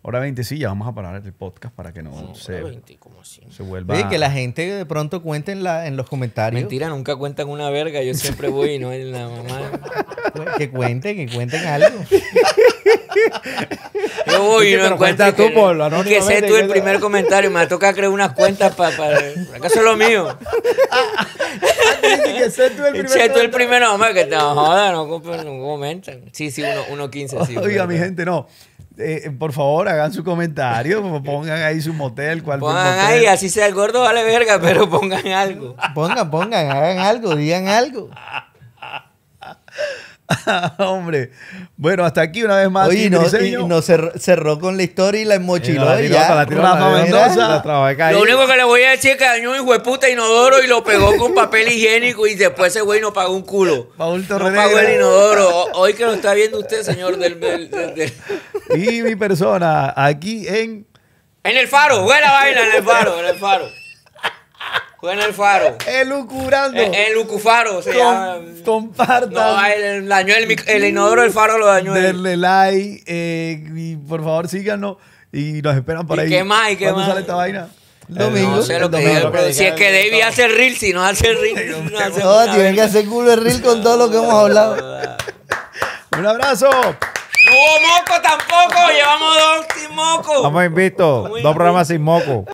A: Ahora 20, sí, ya vamos a parar el podcast para que no se, 20, ¿cómo así? se, vuelva. Oye, que la
D: gente de pronto cuente
C: en, la, en los comentarios. Mentira, nunca cuentan una verga. Yo siempre voy y no es la mamá. que cuenten, que cuenten algo. Yo voy y no encuentro. Que, tú, Polo, que sé tú el primer comentario. Me toca crear unas cuentas para. Pa, ¿Acaso es lo mío? que sé tú el primer. Sé tú el primero, hombre, que te joda, no, no Sí, sí, Uno, quince, sí, Oiga, mi
A: gente, no. Eh, por favor, hagan su comentario, pongan ahí su motel, cual Pongan ahí, así
C: sea el gordo vale verga, pero pongan algo.
A: Pongan, pongan, hagan algo, digan algo.
D: Hombre, bueno, hasta aquí una vez más. Oye, y nos cerró con la historia y la
A: enmochiló. lo
C: único que le voy a decir es que dañó un hijo de puta inodoro y lo pegó con papel higiénico y después ese güey no pagó un culo. Paul no pagó el inodoro. hoy que lo está viendo usted, señor del,
A: Y mi persona, aquí en...
C: En el faro, buena vaina, en el faro, en el faro. Juega en el faro. El Lucurando. El, el Lucufaro. Se Compartan. No, el, el, inodoro del faro lo dañó. Denle
A: like. Eh, y por favor, síganos. Y nos esperan por ahí. ¿Qué más? ¿Y qué más? sale esta vaina? Eh, domingo. lo que si es que
C: David hace reel, si no hace reel, no hace No,
D: tienen que hacer culo el reel con todo lo que hemos hablado.
A: Un abrazo.
C: No moco tampoco, llevamos dos sin moco.
A: Estamos visto. dos programas sin moco.